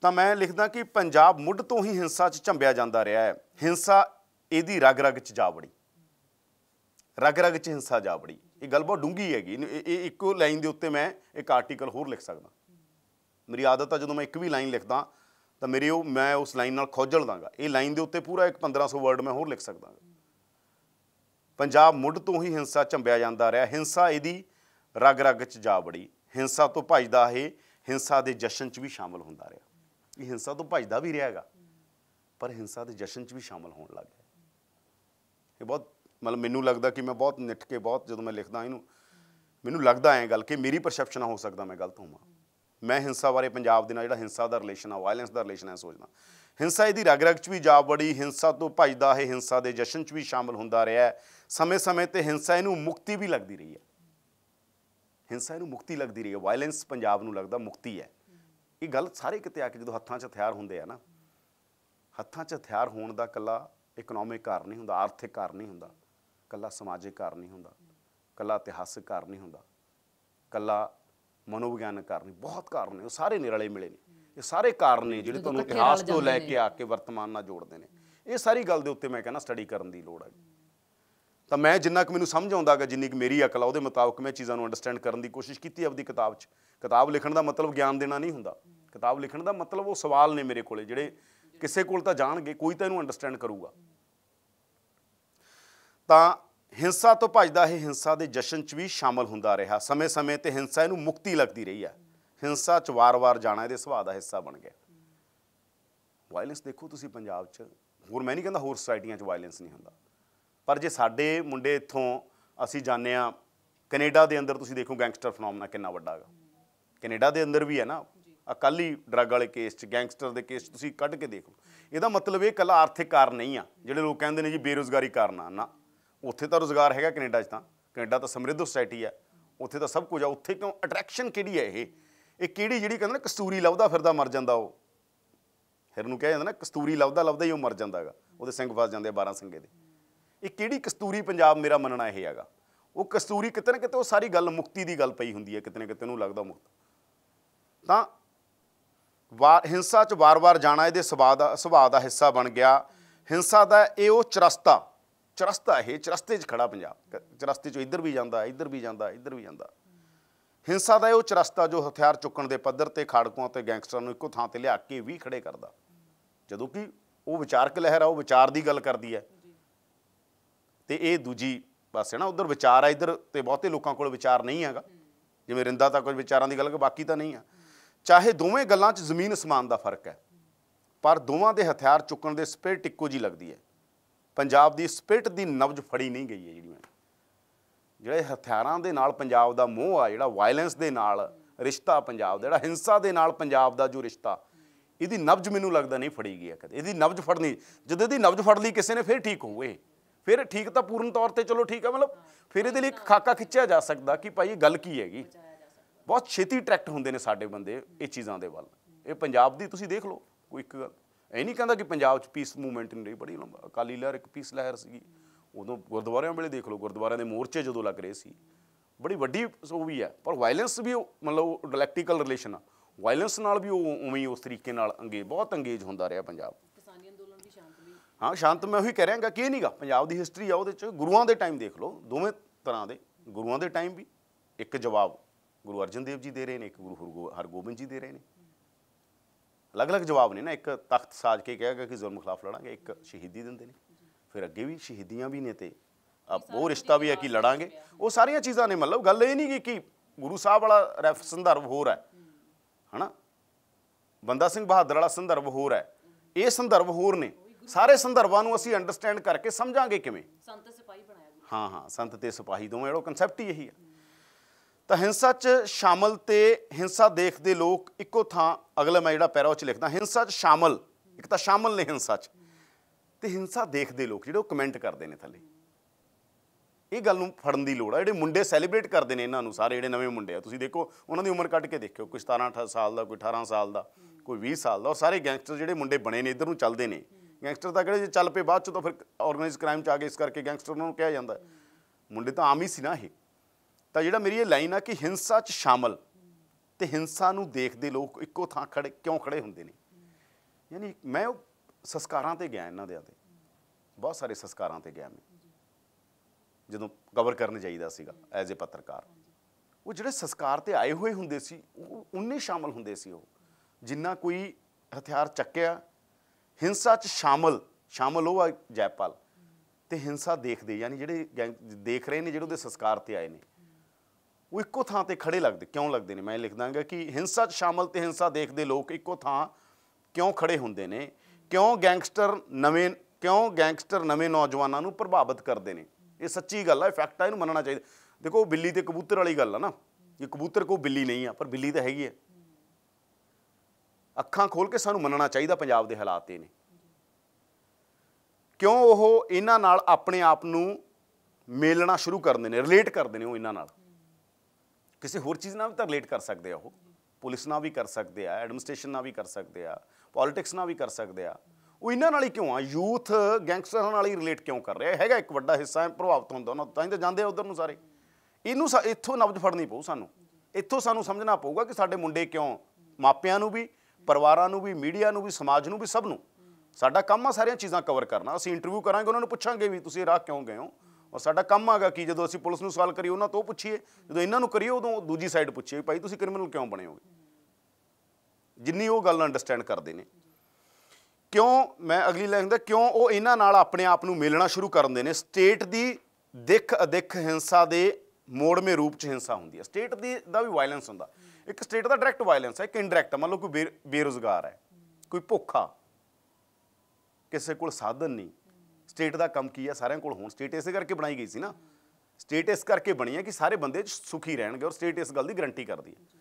ਤਾਂ ਮੈਂ ਲਿਖਦਾ ਕਿ ਪੰਜਾਬ ਮੁੱਢ ਤੋਂ ਹੀ ਹਿੰਸਾ 'ਚ ਝੰਬਿਆ ਜਾਂਦਾ ਰਿਹਾ ਹੈ ਹਿੰਸਾ ਇਹਦੀ ਰਗ-ਰਗ 'ਚ ਜਾ ਵੜੀ ਰਗ-ਰਗ 'ਚ ਹਿੰਸਾ ਜਾ ਵੜੀ ਇਹ ਗੱਲ ਬਹੁਤ ਡੂੰਗੀ ਹੈਗੀ ਇਹ ਇੱਕੋ ਲਾਈਨ ਦੇ ਉੱਤੇ ਮੈਂ ਇੱਕ ਆਰਟੀਕਲ ਹੋਰ ਲਿਖ ਸਕਦਾ ਮੇਰੀ ਆਦਤ ਆ ਜਦੋਂ ਮੈਂ ਇੱਕ ਵੀ ਲਾਈਨ ਲਿਖਦਾ ਤਾਂ ਮੇਰੇ ਉਹ ਮੈਂ ਉਸ ਲਾਈਨ ਨਾਲ ਖੋਜਲ ਦਾਂਗਾ ਇਹ ਲਾਈਨ ਦੇ ਉੱਤੇ ਪੂਰਾ ਇੱਕ 1500 ਵਰਡ ਮੈਂ ਹੋਰ ਲਿਖ ਸਕਦਾ ਪੰਜਾਬ ਮੁੱਢ ਤੋਂ ਹੀ ਹਿੰਸਾ ਝੰਬਿਆ ਜਾਂਦਾ ਰਿਹਾ ਹਿੰਸਾ ਇਹਦੀ ਰਗ ਰਗ ਚ ਜਾ ਵੜੀ ਹਿੰਸਾ ਤੋਂ ਭਜਦਾ ਹੈ ਹਿੰਸਾ ਦੇ ਜਸ਼ਨ ਚ ਵੀ ਸ਼ਾਮਲ ਹੁੰਦਾ ਰਿਹਾ ਇਹ ਹਿੰਸਾ ਤੋਂ ਭਜਦਾ ਵੀ ਰਿਹਾਗਾ ਪਰ ਹਿੰਸਾ ਦੇ ਜਸ਼ਨ ਚ ਵੀ ਸ਼ਾਮਲ ਹੋਣ ਲੱਗ ਗਿਆ ਇਹ ਬਹੁਤ ਮਤਲਬ ਮੈਨੂੰ ਲੱਗਦਾ ਕਿ ਮੈਂ ਬਹੁਤ ਨਿੱਠ ਕੇ ਬਹੁਤ ਜਦੋਂ ਮੈਂ ਲਿਖਦਾ ਇਹਨੂੰ ਮੈਨੂੰ ਲੱਗਦਾ ਐ ਗੱਲ ਕਿ ਮੇਰੀ ਪਰਸੈਪਸ਼ਨ ਹੋ ਸਕਦਾ ਮੈਂ ਗਲਤ ਹੋਵਾਂ ਮੈਂ ਹਿੰਸਾ ਬਾਰੇ ਪੰਜਾਬ ਦੇ ਨਾਲ ਜਿਹੜਾ ਹਿੰਸਾ ਦਾ ਰਿਲੇਸ਼ਨ ਆ ਵਾਇਲੈਂਸ ਦਾ ਰਿਲੇਸ਼ਨ ਹੈ ਸੋਚਦਾ ਹਿੰਸਾ ਇਹਦੀ ਰਗ-ਰਗ 'ਚ ਵੀ ਜਾ ਵੜੀ ਹਿੰਸਾ ਤੋਂ ਭਜਦਾ ਹੈ ਹਿੰਸਾ ਦੇ ਜਸ਼ਨ 'ਚ ਵੀ ਸ਼ਾਮਲ ਹੁੰਦਾ ਰਿਹਾ ਸਮੇਂ-ਸਮੇਂ ਤੇ ਹਿੰਸਾ ਇਹਨੂੰ ਮੁਕਤੀ ਵੀ ਲੱਗਦੀ ਰਹੀ ਹੈ ਹਿੰਸਾ ਇਹਨੂੰ ਮੁਕਤੀ ਲੱਗਦੀ ਰਹੀ ਹੈ ਵਾਇਲੈਂਸ ਪੰਜਾਬ ਨੂੰ ਲੱਗਦਾ ਮੁਕਤੀ ਹੈ ਇਹ ਗੱਲ ਸਾਰੇ ਕਿਤੇ ਆ ਕੇ ਜਦੋਂ ਹੱਥਾਂ 'ਚ ਹਥਿਆਰ ਹੁੰਦੇ ਆ ਨਾ ਹੱਥਾਂ 'ਚ ਹਥਿਆਰ ਹੋਣ ਦਾ ਕੱਲਾ ਇਕਨੋਮਿਕ ਕਾਰਨ ਨਹੀਂ ਹੁੰਦਾ ਆਰਥਿਕ ਕਾਰਨ ਨਹੀਂ ਹੁੰਦਾ ਕੱਲਾ ਸਮਾਜਿਕ ਕਾਰਨ ਨਹੀਂ ਹੁੰਦਾ ਕੱਲਾ ਇਤਿਹਾਸਿਕ ਕਾਰਨ ਨਹੀਂ ਹੁੰਦਾ ਕੱਲਾ ਮਨੋਵਿਗਿਆਨਕ ਕਾਰਨ ਬਹੁਤ ਕਾਰਨ ਨੇ ਉਹ ਸਾਰੇ ਨਿਰਲੇ ਮਿਲੇ ਨੇ ਇਹ ਸਾਰੇ ਕਾਰਨ ਨੇ ਜਿਹੜੇ ਤੁਹਾਨੂੰ ਇਤਿਹਾਸ ਤੋਂ ਲੈ ਕੇ ਆ ਕੇ ਵਰਤਮਾਨ ਨਾਲ ਜੋੜਦੇ ਨੇ ਇਹ ਸਾਰੀ ਗੱਲ ਦੇ ਉੱਤੇ ਮੈਂ ਕਹਿੰਦਾ ਸਟੱਡੀ ਕਰਨ ਦੀ ਲੋੜ ਹੈ ਤਾਂ ਮੈਂ ਜਿੰਨਾ ਕੁ ਮੈਨੂੰ ਸਮਝ ਆਉਂਦਾਗਾ ਜਿੰਨੀ ਕੁ ਮੇਰੀ ਅਕਲ ਆ ਉਹਦੇ ਮੁਤਾਬਕ ਮੈਂ ਚੀਜ਼ਾਂ ਨੂੰ ਅੰਡਰਸਟੈਂਡ ਕਰਨ ਦੀ ਕੋਸ਼ਿਸ਼ ਕੀਤੀ ਆਪਦੀ ਕਿਤਾਬ 'ਚ ਕਿਤਾਬ ਲਿਖਣ ਦਾ ਮਤਲਬ ਗਿਆਨ ਦੇਣਾ ਨਹੀਂ ਹੁੰਦਾ ਕਿਤਾਬ ਲਿਖਣ ਦਾ ਮਤਲਬ ਉਹ ਸਵਾਲ ਨੇ ਮੇਰੇ ਕੋਲੇ ਜਿਹੜੇ ਕਿਸੇ ਕੋਲ ਤਾਂ ਜਾਣਗੇ ਕੋਈ ਤਾਂ ਇਹਨੂੰ ਅੰਡਰਸਟੈਂਡ ਕਰੂਗਾ ਤਾਂ ਹਿੰਸਾ ਤੋਂ ਭੱਜਦਾ ਇਹ ਹਿੰਸਾ ਦੇ ਜਸ਼ਨ 'ਚ ਵੀ ਸ਼ਾਮਲ ਹੁੰਦਾ ਰਿਹਾ ਸਮੇਂ-ਸਮੇਂ ਤੇ ਹਿੰਸਾ ਇਹਨੂੰ ਮੁਕਤੀ ਲੱਗਦੀ ਰਹੀ ਹੈ ਹਿੰਸਾ 'ਚ ਵਾਰ-ਵਾਰ ਜਾਣਾ ਇਹਦੇ ਸੁਭਾਅ ਦਾ ਹਿੱਸਾ ਬਣ ਗਿਆ ਵਾਇਲੈਂਸ ਦੇਖੋ ਤੁਸੀਂ ਪੰਜਾਬ 'ਚ ਹੋਰ ਮੈਂ ਨਹੀਂ ਕਹਿੰਦਾ ਹੋਰ ਸੋਸਾਇਟੀਆਂ 'ਚ ਵਾਇਲੈਂਸ ਨਹੀਂ ਹੁੰਦਾ ਪਰ ਜੇ ਸਾਡੇ ਮੁੰਡੇ ਇੱਥੋਂ ਅਸੀਂ ਜਾਣਦੇ ਆ ਕੈਨੇਡਾ ਦੇ ਅੰਦਰ ਤੁਸੀਂ ਦੇਖੋ ਗੈਂਗਸਟਰ ਫਨੋਮਨਾ ਕਿੰਨਾ ਵੱਡਾ ਹੈਗਾ ਕੈਨੇਡਾ ਦੇ ਅੰਦਰ ਵੀ ਹੈ ਨਾ ਅਕਾਲੀ ਡਰੱਗ ਵਾਲੇ ਕੇਸ 'ਚ ਗੈਂਗਸਟਰ ਦੇ ਕੇਸ ਤੁਸੀਂ ਕੱਢ ਕੇ ਦੇਖ ਲਓ ਇਹਦਾ ਮਤਲਬ ਇਹ ਕੱਲਾ ਆਰਥਿਕ ਕਾਰਨ ਨਹੀਂ ਆ ਜਿਹੜੇ ਲੋਕ ਕਹਿੰਦੇ ਨੇ ਜੀ ਬੇਰੋਜ਼ਗਾਰੀ ਕਾਰਨ ਆ ਨਾ ਉੱਥੇ ਤਾਂ ਰੋਜ਼ਗਾਰ ਹੈਗਾ ਕੈਨੇਡਾ 'ਚ ਤਾਂ ਕੈਨੇਡਾ ਤਾਂ ਸਮਰਿੱਧ ਸੋਸਾਇਟੀ ਆ ਉੱਥੇ ਤਾਂ ਸਭ ਕੁਝ ਆ ਉੱਥੇ ਕਿਉਂ ਅਟਰੈਕਸ਼ਨ ਕਿਹੜੀ ਹੈ ਇਹ ਇਹ ਕਿਹੜੀ ਜਿਹੜੀ ਕਹਿੰਦਾ ਨਾ ਕਸਤੂਰੀ ਲੱਭਦਾ ਫਿਰਦਾ ਮਰ ਜਾਂਦਾ ਉਹ ਫਿਰ ਨੂੰ ਕਿਹਾ ਜਾਂਦਾ ਨਾ ਕਸਤੂਰੀ ਲੱਭਦਾ ਲੱਭਦਾ ਹੀ ਉਹ ਮਰ ਜਾਂਦਾ ਹੈਗਾ ਉਹਦੇ ਸਿੰਘ ਫਸ ਜਾਂਦੇ 12 ਸਿੰਘੇ ਦੇ ਇਹ ਕਿਹੜੀ ਕਸਤੂਰੀ ਪੰਜਾਬ ਮੇਰਾ ਮੰਨਣਾ ਇਹ ਹੈਗਾ ਉਹ ਕਸਤੂਰੀ ਕਿਤੇ ਨਾ ਕਿਤੇ ਉਹ ਸਾਰੀ ਗੱਲ ਮੁਕਤੀ ਦੀ ਗੱਲ ਪਈ ਹੁੰਦੀ ਹੈ ਕਿਤੇ ਨਾ ਕਿਤੇ ਨੂੰ ਲੱਗਦਾ ਮੁਕਤ ਤਾਂ ਵਾਰ ਹਿੰਸਾ 'ਚ ਵਾਰ-ਵਾਰ ਜਾਣਾ ਇਹਦੇ ਸੁਭਾਅ ਦਾ ਸੁਭਾਅ ਦਾ ਹਿੱਸਾ ਬਣ ਗਿਆ ਹਿੰਸਾ ਦਾ ਇਹ ਉਹ ਚਰਸਤਾ ਚਰਸਤਾ ਇਹ ਚਰਸਤੇ 'ਚ ਖੜਾ ਪੰਜਾਬ ਚਰਸਤੇ 'ਚ ਇੱਧਰ ਵੀ ਜਾਂਦਾ ਇੱਧਰ ਵੀ ਜਾਂਦਾ ਇੱਧਰ ਵੀ ਜਾਂਦਾ ਹਿੰਸਾ ਦਾ ਇਹ ਉਹ ਚਰਸਤਾ ਜੋ ਹਥਿਆਰ ਚੁੱਕਣ ਦੇ ਪੱਧਰ ਤੇ ਖਾੜਕੂਆਂ ਤੇ ਗੈਂਗਸਟਰਾਂ ਨੂੰ ਇੱਕੋ ਥਾਂ ਤੇ ਲਿਆ ਕੇ ਵੀ ਖੜੇ ਕਰਦਾ ਜਦੋਂ ਕਿ ਉਹ ਵਿਚਾਰਕ ਲਹਿਰ ਆ ਉਹ ਵਿਚਾਰ ਦੀ ਗੱਲ ਕਰਦੀ ਹੈ ਤੇ ਇਹ ਦੂਜੀ ਪਾਸੇ ਨਾ ਉਧਰ ਵਿਚਾਰ ਆ ਇਧਰ ਤੇ ਬਹੁਤੇ ਲੋਕਾਂ ਕੋਲ ਵਿਚਾਰ ਨਹੀਂ ਹੈਗਾ ਜਿਵੇਂ ਰਿੰਦਾ ਤਾਂ ਕੁਝ ਵਿਚਾਰਾਂ ਦੀ ਗੱਲ ਕਿ ਬਾਕੀ ਤਾਂ ਨਹੀਂ ਆ ਚਾਹੇ ਦੋਵੇਂ ਗੱਲਾਂ 'ਚ ਜ਼ਮੀਨ ਅਸਮਾਨ ਦਾ ਫਰਕ ਹੈ ਪਰ ਦੋਵਾਂ ਦੇ ਹਥਿਆਰ ਚੁੱਕਣ ਦੇ ਸਪਿਰਟ ਇੱਕੋ ਜੀ ਲੱਗਦੀ ਹੈ ਪੰਜਾਬ ਦੀ ਸਪਿਰਟ ਦੀ ਨਵਜ ਫੜੀ ਨਹੀਂ ਗਈ ਹੈ ਜਿਹੜੀ ਮੈਂ ਜਿਹੜੇ ਹਥਿਆਰਾਂ ਦੇ ਨਾਲ ਪੰਜਾਬ ਦਾ ਮੋਹ ਆ ਜਿਹੜਾ ਵਾਇਲੈਂਸ ਦੇ ਨਾਲ ਰਿਸ਼ਤਾ ਪੰਜਾਬ ਦਾ ਜਿਹੜਾ ਹਿੰਸਾ ਦੇ ਨਾਲ ਪੰਜਾਬ ਦਾ ਜੋ ਰਿਸ਼ਤਾ ਇਹਦੀ ਨਬਜ ਮੈਨੂੰ ਲੱਗਦਾ ਨਹੀਂ ਫੜੀ ਗਈ ਕਦੇ ਇਹਦੀ ਨਬਜ ਫੜਨੀ ਜਦੋਂ ਇਹਦੀ ਨਬਜ ਫੜ ਲਈ ਕਿਸੇ ਨੇ ਫਿਰ ਠੀਕ ਇਹ ਫਿਰ ਠੀਕ ਤਾਂ ਪੂਰਨ ਤੌਰ ਤੇ ਚਲੋ ਠੀਕ ਹੈ ਮਤਲਬ ਫਿਰ ਇਹਦੇ ਲਈ ਇੱਕ ਖਾਕਾ ਖਿੱਚਿਆ ਜਾ ਸਕਦਾ ਕਿ ਭਾਈ ਗੱਲ ਕੀ ਹੈਗੀ ਬਹੁਤ ਛੇਤੀ ਟਰੈਕਟ ਹੁੰਦੇ ਨੇ ਸਾਡੇ ਬੰਦੇ ਇਹ ਚੀਜ਼ਾਂ ਦੇ ਵੱਲ ਇਹ ਪੰਜਾਬ ਦੀ ਤੁਸੀਂ ਦੇਖ ਲਓ ਕੋਈ ਇੱਕ ਗੱਲ ਇਹ ਨਹੀਂ ਕਹਿੰਦਾ ਕਿ ਪੰਜਾਬ 'ਚ ਪੀਸ ਮੂਵਮੈਂਟ ਨਹੀਂ ਰਹੀ ਬੜੀ ਲੰਬਾ ਅਕਾਲੀ ਲਹਿਰ ਇੱਕ ਪੀਸ ਲਹਿਰ ਸੀਗੀ ਉਦੋਂ ਗੁਰਦੁਆਰਿਆਂ ਵੇਲੇ ਦੇਖ ਲਓ ਗੁਰਦੁਆਰਿਆਂ ਦੇ ਮੋਰਚੇ ਜਦੋਂ ਲੱਗ ਰਹੇ ਸੀ ਬੜੀ ਵੱਡੀ ਉਹ ਵੀ ਹੈ ਪਰ ਵਾਇਲੈਂਸ ਵੀ ਮਤਲਬ ਡਾਇਲੈਕਟੀਕਲ ਰਿਲੇਸ਼ਨ ਆ ਵਾਇਲੈਂਸ ਨਾਲ ਵੀ ਉਹ ਉਵੇਂ ਉਸ ਤਰੀਕੇ ਨਾਲ ਅੰਗੇ ਬਹੁਤ ਅੰਗੇਜ ਹੁੰਦਾ ਰਿਹਾ ਪੰਜਾਬ ਕਿਸਾਨੀ ਅੰਦੋਲਨ ਵੀ ਸ਼ਾਂਤਮਈ ਹਾਂ ਸ਼ਾਂਤ ਮੈਂ ਉਹੀ ਕਹਿ ਰਿਹਾਗਾ ਕਿ ਇਹ ਨਹੀਂਗਾ ਪੰਜਾਬ ਦੀ ਹਿਸਟਰੀ ਆ ਉਹਦੇ ਚ ਗੁਰੂਆਂ ਦੇ ਟਾਈਮ ਦੇਖ ਲਓ ਦੋਵੇਂ ਤਰ੍ਹਾਂ ਦੇ ਗੁਰੂਆਂ ਦੇ ਟਾਈਮ ਵੀ ਇੱਕ ਜਵਾਬ ਗੁਰੂ ਅਰਜਨ ਦੇਵ ਜੀ ਦੇ ਰਹੇ ਨੇ ਇੱਕ ਗੁਰੂ ਹਰਗੋਬਿੰਦ ਜੀ ਦੇ ਰਹੇ ਨੇ ਅਲੱਗ-ਅਲੱਗ ਜਵਾਬ ਨੇ ਨਾ ਇੱਕ ਤਖਤ ਸਾਜ ਕੇ ਕਹੇਗਾ ਕਿ ਜ਼ੁਲਮ ਖਿਲਾਫ ਲੜਾਂਗੇ ਇੱਕ ਸ਼ਹੀਦੀ ਦਿੰਦੇ ਨੇ ਫਿਰ ਅੱਗੇ ਵੀ ਸ਼ਹੀਦੀਆਂ ਵੀ ਨੇ ਤੇ ਉਹ ਰਿਸ਼ਤਾ ਵੀ ਹੈ ਕਿ ਲੜਾਂਗੇ ਉਹ ਸਾਰੀਆਂ ਚੀਜ਼ਾਂ ਨੇ ਮਤਲਬ ਗੱਲ ਇਹ ਨਹੀਂ ਕਿ ਗੁਰੂ ਸਾਹਿਬ ਵਾਲਾ ਰੈਫ ਸੰਦਰਭ ਹੋਰ ਹੈ ਹਨਾ ਬੰਦਾ ਸਿੰਘ ਬਹਾਦਰ ਵਾਲਾ ਸੰਦਰਭ ਹੋਰ ਹੈ ਇਹ ਸੰਦਰਭ ਹੋਰ ਨੇ ਸਾਰੇ ਸੰਦਰਭਾਂ ਨੂੰ ਅਸੀਂ ਅੰਡਰਸਟੈਂਡ ਕਰਕੇ ਸਮਝਾਂਗੇ ਕਿਵੇਂ ਸੰਤ ਸਿਪਾਹੀ ਬਣਾਇਆ ਹਾਂ ਹਾਂ ਸੰਤ ਤੇ ਸਿਪਾਹੀ ਦੋਵੇਂ ਇਹੋ ਕਨਸੈਪਟ ਹੀ ਇਹੀ ਹੈ ਤਾਂ ਹਿੰਸਾ 'ਚ ਸ਼ਾਮਲ ਤੇ ਹਿੰਸਾ ਦੇਖਦੇ ਲੋਕ ਇੱਕੋ ਥਾਂ ਅਗਲਾ ਮੈਂ ਜਿਹੜਾ ਪੈਰਾ ਉੱਚ ਲਿਖਦਾ ਹਿੰਸਾ 'ਚ ਸ਼ਾਮਲ ਇੱਕ ਤਾਂ ਸ਼ਾਮਲ ਨੇ ਹਿੰਸਾ 'ਚ ਤੇ ਹਿੰਸਾ ਦੇਖਦੇ ਲੋਕ ਜਿਹੜੇ ਉਹ ਕਮੈਂਟ ਕਰਦੇ ਨੇ ਥੱਲੇ ਇਹ ਗੱਲ ਨੂੰ ਫੜਨ ਦੀ ਲੋੜ ਆ ਜਿਹੜੇ ਮੁੰਡੇ ਸੈਲੀਬ੍ਰੇਟ ਕਰਦੇ ਨੇ ਇਹਨਾਂ ਨੂੰ ਸਾਰੇ ਜਿਹੜੇ ਨਵੇਂ ਮੁੰਡੇ ਆ ਤੁਸੀਂ ਦੇਖੋ ਉਹਨਾਂ ਦੀ ਉਮਰ ਕੱਢ ਕੇ ਦੇਖਿਓ ਕੋਈ 17 18 ਸਾਲ ਦਾ ਕੋਈ 18 ਸਾਲ ਦਾ ਕੋਈ 20 ਸਾਲ ਦਾ ਉਹ ਸਾਰੇ ਗੈਂਗਸਟਰ ਜਿਹੜੇ ਮੁੰਡੇ ਬਣੇ ਨੇ ਇਧਰ ਨੂੰ ਚੱਲਦੇ ਨੇ ਗੈਂਗਸਟਰ ਤਾਂ ਕਿਹੜੇ ਜੇ ਚੱਲ ਪਏ ਬਾਅਦ ਚ ਤਾਂ ਫਿਰ ਆਰਗੇਨਾਈਜ਼ ਕ੍ਰਾਈਮ ਚ ਆ ਗਏ ਇਸ ਕਰਕੇ ਗੈਂਗਸਟਰ ਉਹਨਾਂ ਨੂੰ ਕਿਹਾ ਜਾਂਦਾ ਮੁੰਡੇ ਤਾਂ ਆਮ ਹੀ ਸੀ ਨਾ ਇਹ ਤਾਂ ਜਿਹੜਾ ਮੇਰੀ ਇਹ ਲਾਈਨ ਆ ਕਿ ਹਿੰਸਾ ਚ ਸ਼ਾਮਲ ਤੇ ਹਿੰਸਾ ਨੂੰ ਦੇਖਦੇ ਲੋਕ ਇੱਕੋ ਥਾਂ ਖੜੇ ਕਿਉਂ ਖੜੇ ਹੁੰਦੇ ਨੇ ਯਾਨੀ ਮੈਂ ਉਹ ਸੰਸਕਾਰਾਂ ਤੇ ਗਿਆ ਇਹਨਾਂ ਦੇ ਆਦੇ ਬਹੁਤ ਸਾਰੇ ਸੰਸਕਾਰਾਂ ਤੇ ਗਿਆ ਮੈਂ ਜਦੋਂ ਕਵਰ ਕਰਨ ਜਾਈਦਾ ਸੀਗਾ ਐਜ਼ ਅ ਪੱਤਰਕਾਰ ਉਹ ਜਿਹੜੇ ਸੰਸਕਾਰ ਤੇ ਆਏ ਹੋਏ ਹੁੰਦੇ ਸੀ ਉਹ ਉਨੇ ਸ਼ਾਮਲ ਹੁੰਦੇ ਸੀ ਉਹ ਜਿੰਨਾ ਕੋਈ ਹਥਿਆਰ ਚੱਕਿਆ ਹਿੰਸਾ 'ਚ ਸ਼ਾਮਲ ਸ਼ਾਮਲ ਹੋਆ ਜੈਪਾਲ ਤੇ ਹਿੰਸਾ ਦੇਖਦੇ ਯਾਨੀ ਜਿਹੜੇ ਦੇਖ ਰਹੇ ਨੇ ਜਿਹੜੇ ਉਹਦੇ ਸੰਸਕਾਰ ਤੇ ਆਏ ਨੇ ਉਹ ਇੱਕੋ ਥਾਂ ਤੇ ਖੜੇ ਲੱਗਦੇ ਕਿਉਂ ਲੱਗਦੇ ਨੇ ਮੈਂ ਲਿਖਦਾਗਾ ਕਿ ਹਿੰਸਾ 'ਚ ਸ਼ਾਮਲ ਤੇ ਹਿੰਸਾ ਦੇਖਦੇ ਲੋਕ ਇੱਕੋ ਥਾਂ ਕਿਉਂ ਖੜੇ ਹੁੰਦੇ ਨੇ ਕਿਉਂ ਗੈਂਗਸਟਰ ਨਵੇਂ ਕਿਉਂ ਗੈਂਗਸਟਰ ਨਵੇਂ ਨੌਜਵਾਨਾਂ ਨੂੰ ਪ੍ਰਭਾਵਿਤ ਕਰਦੇ ਨੇ ਇਹ ਸੱਚੀ ਗੱਲ ਹੈ ਫੈਕਟ ਹੈ ਇਹਨੂੰ ਮੰਨਣਾ ਚਾਹੀਦਾ ਦੇਖੋ ਬਿੱਲੀ ਤੇ ਕਬੂਤਰ ਵਾਲੀ ਗੱਲ ਆ ਨਾ ਇਹ ਕਬੂਤਰ ਕੋ ਬਿੱਲੀ ਨਹੀਂ ਆ ਪਰ ਬਿੱਲੀ ਤਾਂ ਹੈਗੀ ਹੈ ਅੱਖਾਂ ਖੋਲ ਕੇ ਸਾਨੂੰ ਮੰਨਣਾ ਚਾਹੀਦਾ ਪੰਜਾਬ ਦੇ ਹਾਲਾਤ ਇਹ ਨੇ ਕਿਉਂ ਉਹ ਇਹਨਾਂ ਨਾਲ ਆਪਣੇ ਆਪ ਨੂੰ ਮੇਲਣਾ ਸ਼ੁਰੂ ਕਰਦੇ ਨੇ ਰਿਲੇਟ ਕਰਦੇ ਨੇ ਉਹ ਇਹਨਾਂ ਨਾਲ ਕਿਸੇ ਹੋਰ ਚੀਜ਼ ਨਾਲ ਵੀ ਤਾਂ ਰਿਲੇਟ ਕਰ ਸਕਦੇ ਆ ਉਹ ਪੁਲਿਸ ਨਾਲ ਵੀ ਕਰ ਸਕਦੇ ਆ ਐਡਮਿਨਿਸਟ੍ਰੇਸ਼ਨ ਨਾਲ ਵੀ ਕਰ ਸਕਦੇ ਆ ਪੋਲਿਟਿਕਸ ਨਾਲ ਵੀ ਕਰ ਸਕਦੇ ਆ ਉਹ ਇਹਨਾਂ ਨਾਲ ਹੀ ਕਿਉਂ ਆ ਯੂਥ ਗੈਂਗਸਟਰਾਂ ਨਾਲ ਹੀ ਰਿਲੇਟ ਕਿਉਂ ਕਰ ਰਿਹਾ ਹੈਗਾ ਇੱਕ ਵੱਡਾ ਹਿੱਸਾ ਪ੍ਰਭਾਵਿਤ ਹੁੰਦਾ ਉਹਨਾਂ ਤਾਂ ਹੀ ਤਾਂ ਜਾਂਦੇ ਉਧਰ ਨੂੰ ਸਾਰੇ ਇਹਨੂੰ ਇੱਥੋਂ ਨਬਜ ਫੜਨੀ ਪਊ ਸਾਨੂੰ ਇੱਥੋਂ ਸਾਨੂੰ ਸਮਝਣਾ ਪਊਗਾ ਕਿ ਸਾਡੇ ਮੁੰਡੇ ਕਿਉਂ ਮਾਪਿਆਂ ਨੂੰ ਵੀ ਪਰਿਵਾਰਾਂ ਨੂੰ ਵੀ ਮੀਡੀਆ ਨੂੰ ਵੀ ਸਮਾਜ ਨੂੰ ਵੀ ਸਭ ਨੂੰ ਸਾਡਾ ਕੰਮ ਆ ਸਾਰੀਆਂ ਚੀਜ਼ਾਂ ਕਵਰ ਕਰਨਾ ਅਸੀਂ ਇੰਟਰਵਿਊ ਕਰਾਂਗੇ ਉਹਨਾਂ ਨੂੰ ਪੁੱਛਾਂਗੇ ਵੀ ਤੁਸੀਂ ਰਾਹ ਕਿਉਂ ਗਏ ਹੋ ਔਰ ਸਾਡਾ ਕੰਮ ਆਗਾ ਕਿ ਜਦੋਂ ਅਸੀਂ ਪੁਲਿਸ ਨੂੰ ਸਵਾਲ ਕਰੀਏ ਉਹਨਾਂ ਤੋਂ ਪੁੱਛੀਏ ਜਦੋਂ ਇਹਨਾਂ ਨੂੰ ਕਰੀਏ ਉਦੋਂ ਦੂਜੀ ਸਾਈਡ ਪੁੱਛੀਏ ਭਾਈ ਤੁਸੀਂ ਕ੍ਰਿਮੀਨਲ ਕਿਉਂ ਬਣੇ ਹੋਗੇ ਜਿੰਨੀ ਉਹ ਗੱਲ ਅੰਡਰਸਟੈਂਡ ਕਰਦੇ ਨੇ ਕਿਉਂ ਮੈਂ ਅਗਲੀ ਲਾਈਨ ਦਾ ਕਿਉਂ ਉਹ ਇਹਨਾਂ ਨਾਲ ਆਪਣੇ ਆਪ ਨੂੰ ਮਿਲਣਾ ਸ਼ੁਰੂ ਕਰਦੇ ਨੇ ਸਟੇਟ ਦੀ ਦਿੱਖ ਅਦਿੱਖ ਹਿੰਸਾ ਦੇ ਮੋੜਵੇਂ ਰੂਪ ਚ ਹਿੰਸਾ ਹੁੰਦੀ ਹੈ ਸਟੇਟ ਦੀ ਦਾ ਵੀ ਵਾਇਲੈਂਸ ਹੁੰਦਾ ਇੱਕ ਸਟੇਟ ਦਾ ਡਾਇਰੈਕਟ ਵਾਇਲੈਂਸ ਹੈ ਇੱਕ ਇਨਡਾਇਰੈਕਟ ਮੰਨ ਲਓ ਕੋਈ ਬੇਰੋਜ਼ਗਾਰ ਹੈ ਕੋਈ ਭੁੱਖਾ ਕਿਸੇ ਕੋਲ ਸਾਧਨ ਨਹੀਂ ਸਟੇਟ ਦਾ ਕੰਮ ਕੀ ਹੈ ਸਾਰਿਆਂ ਕੋਲ ਹੋਣ ਸਟੇਟ ਇਸੇ ਕਰਕੇ ਬਣਾਈ ਗਈ ਸੀ ਨਾ ਸਟੇਟ ਇਸ ਕਰਕੇ ਬਣੀ ਹੈ ਕਿ ਸਾਰੇ ਬੰਦੇ ਸੁਖੀ ਰਹਿਣਗੇ ਔਰ ਸਟੇਟ ਇਸ ਗੱਲ ਦੀ ਗਰੰਟੀ ਕਰਦੀ ਹੈ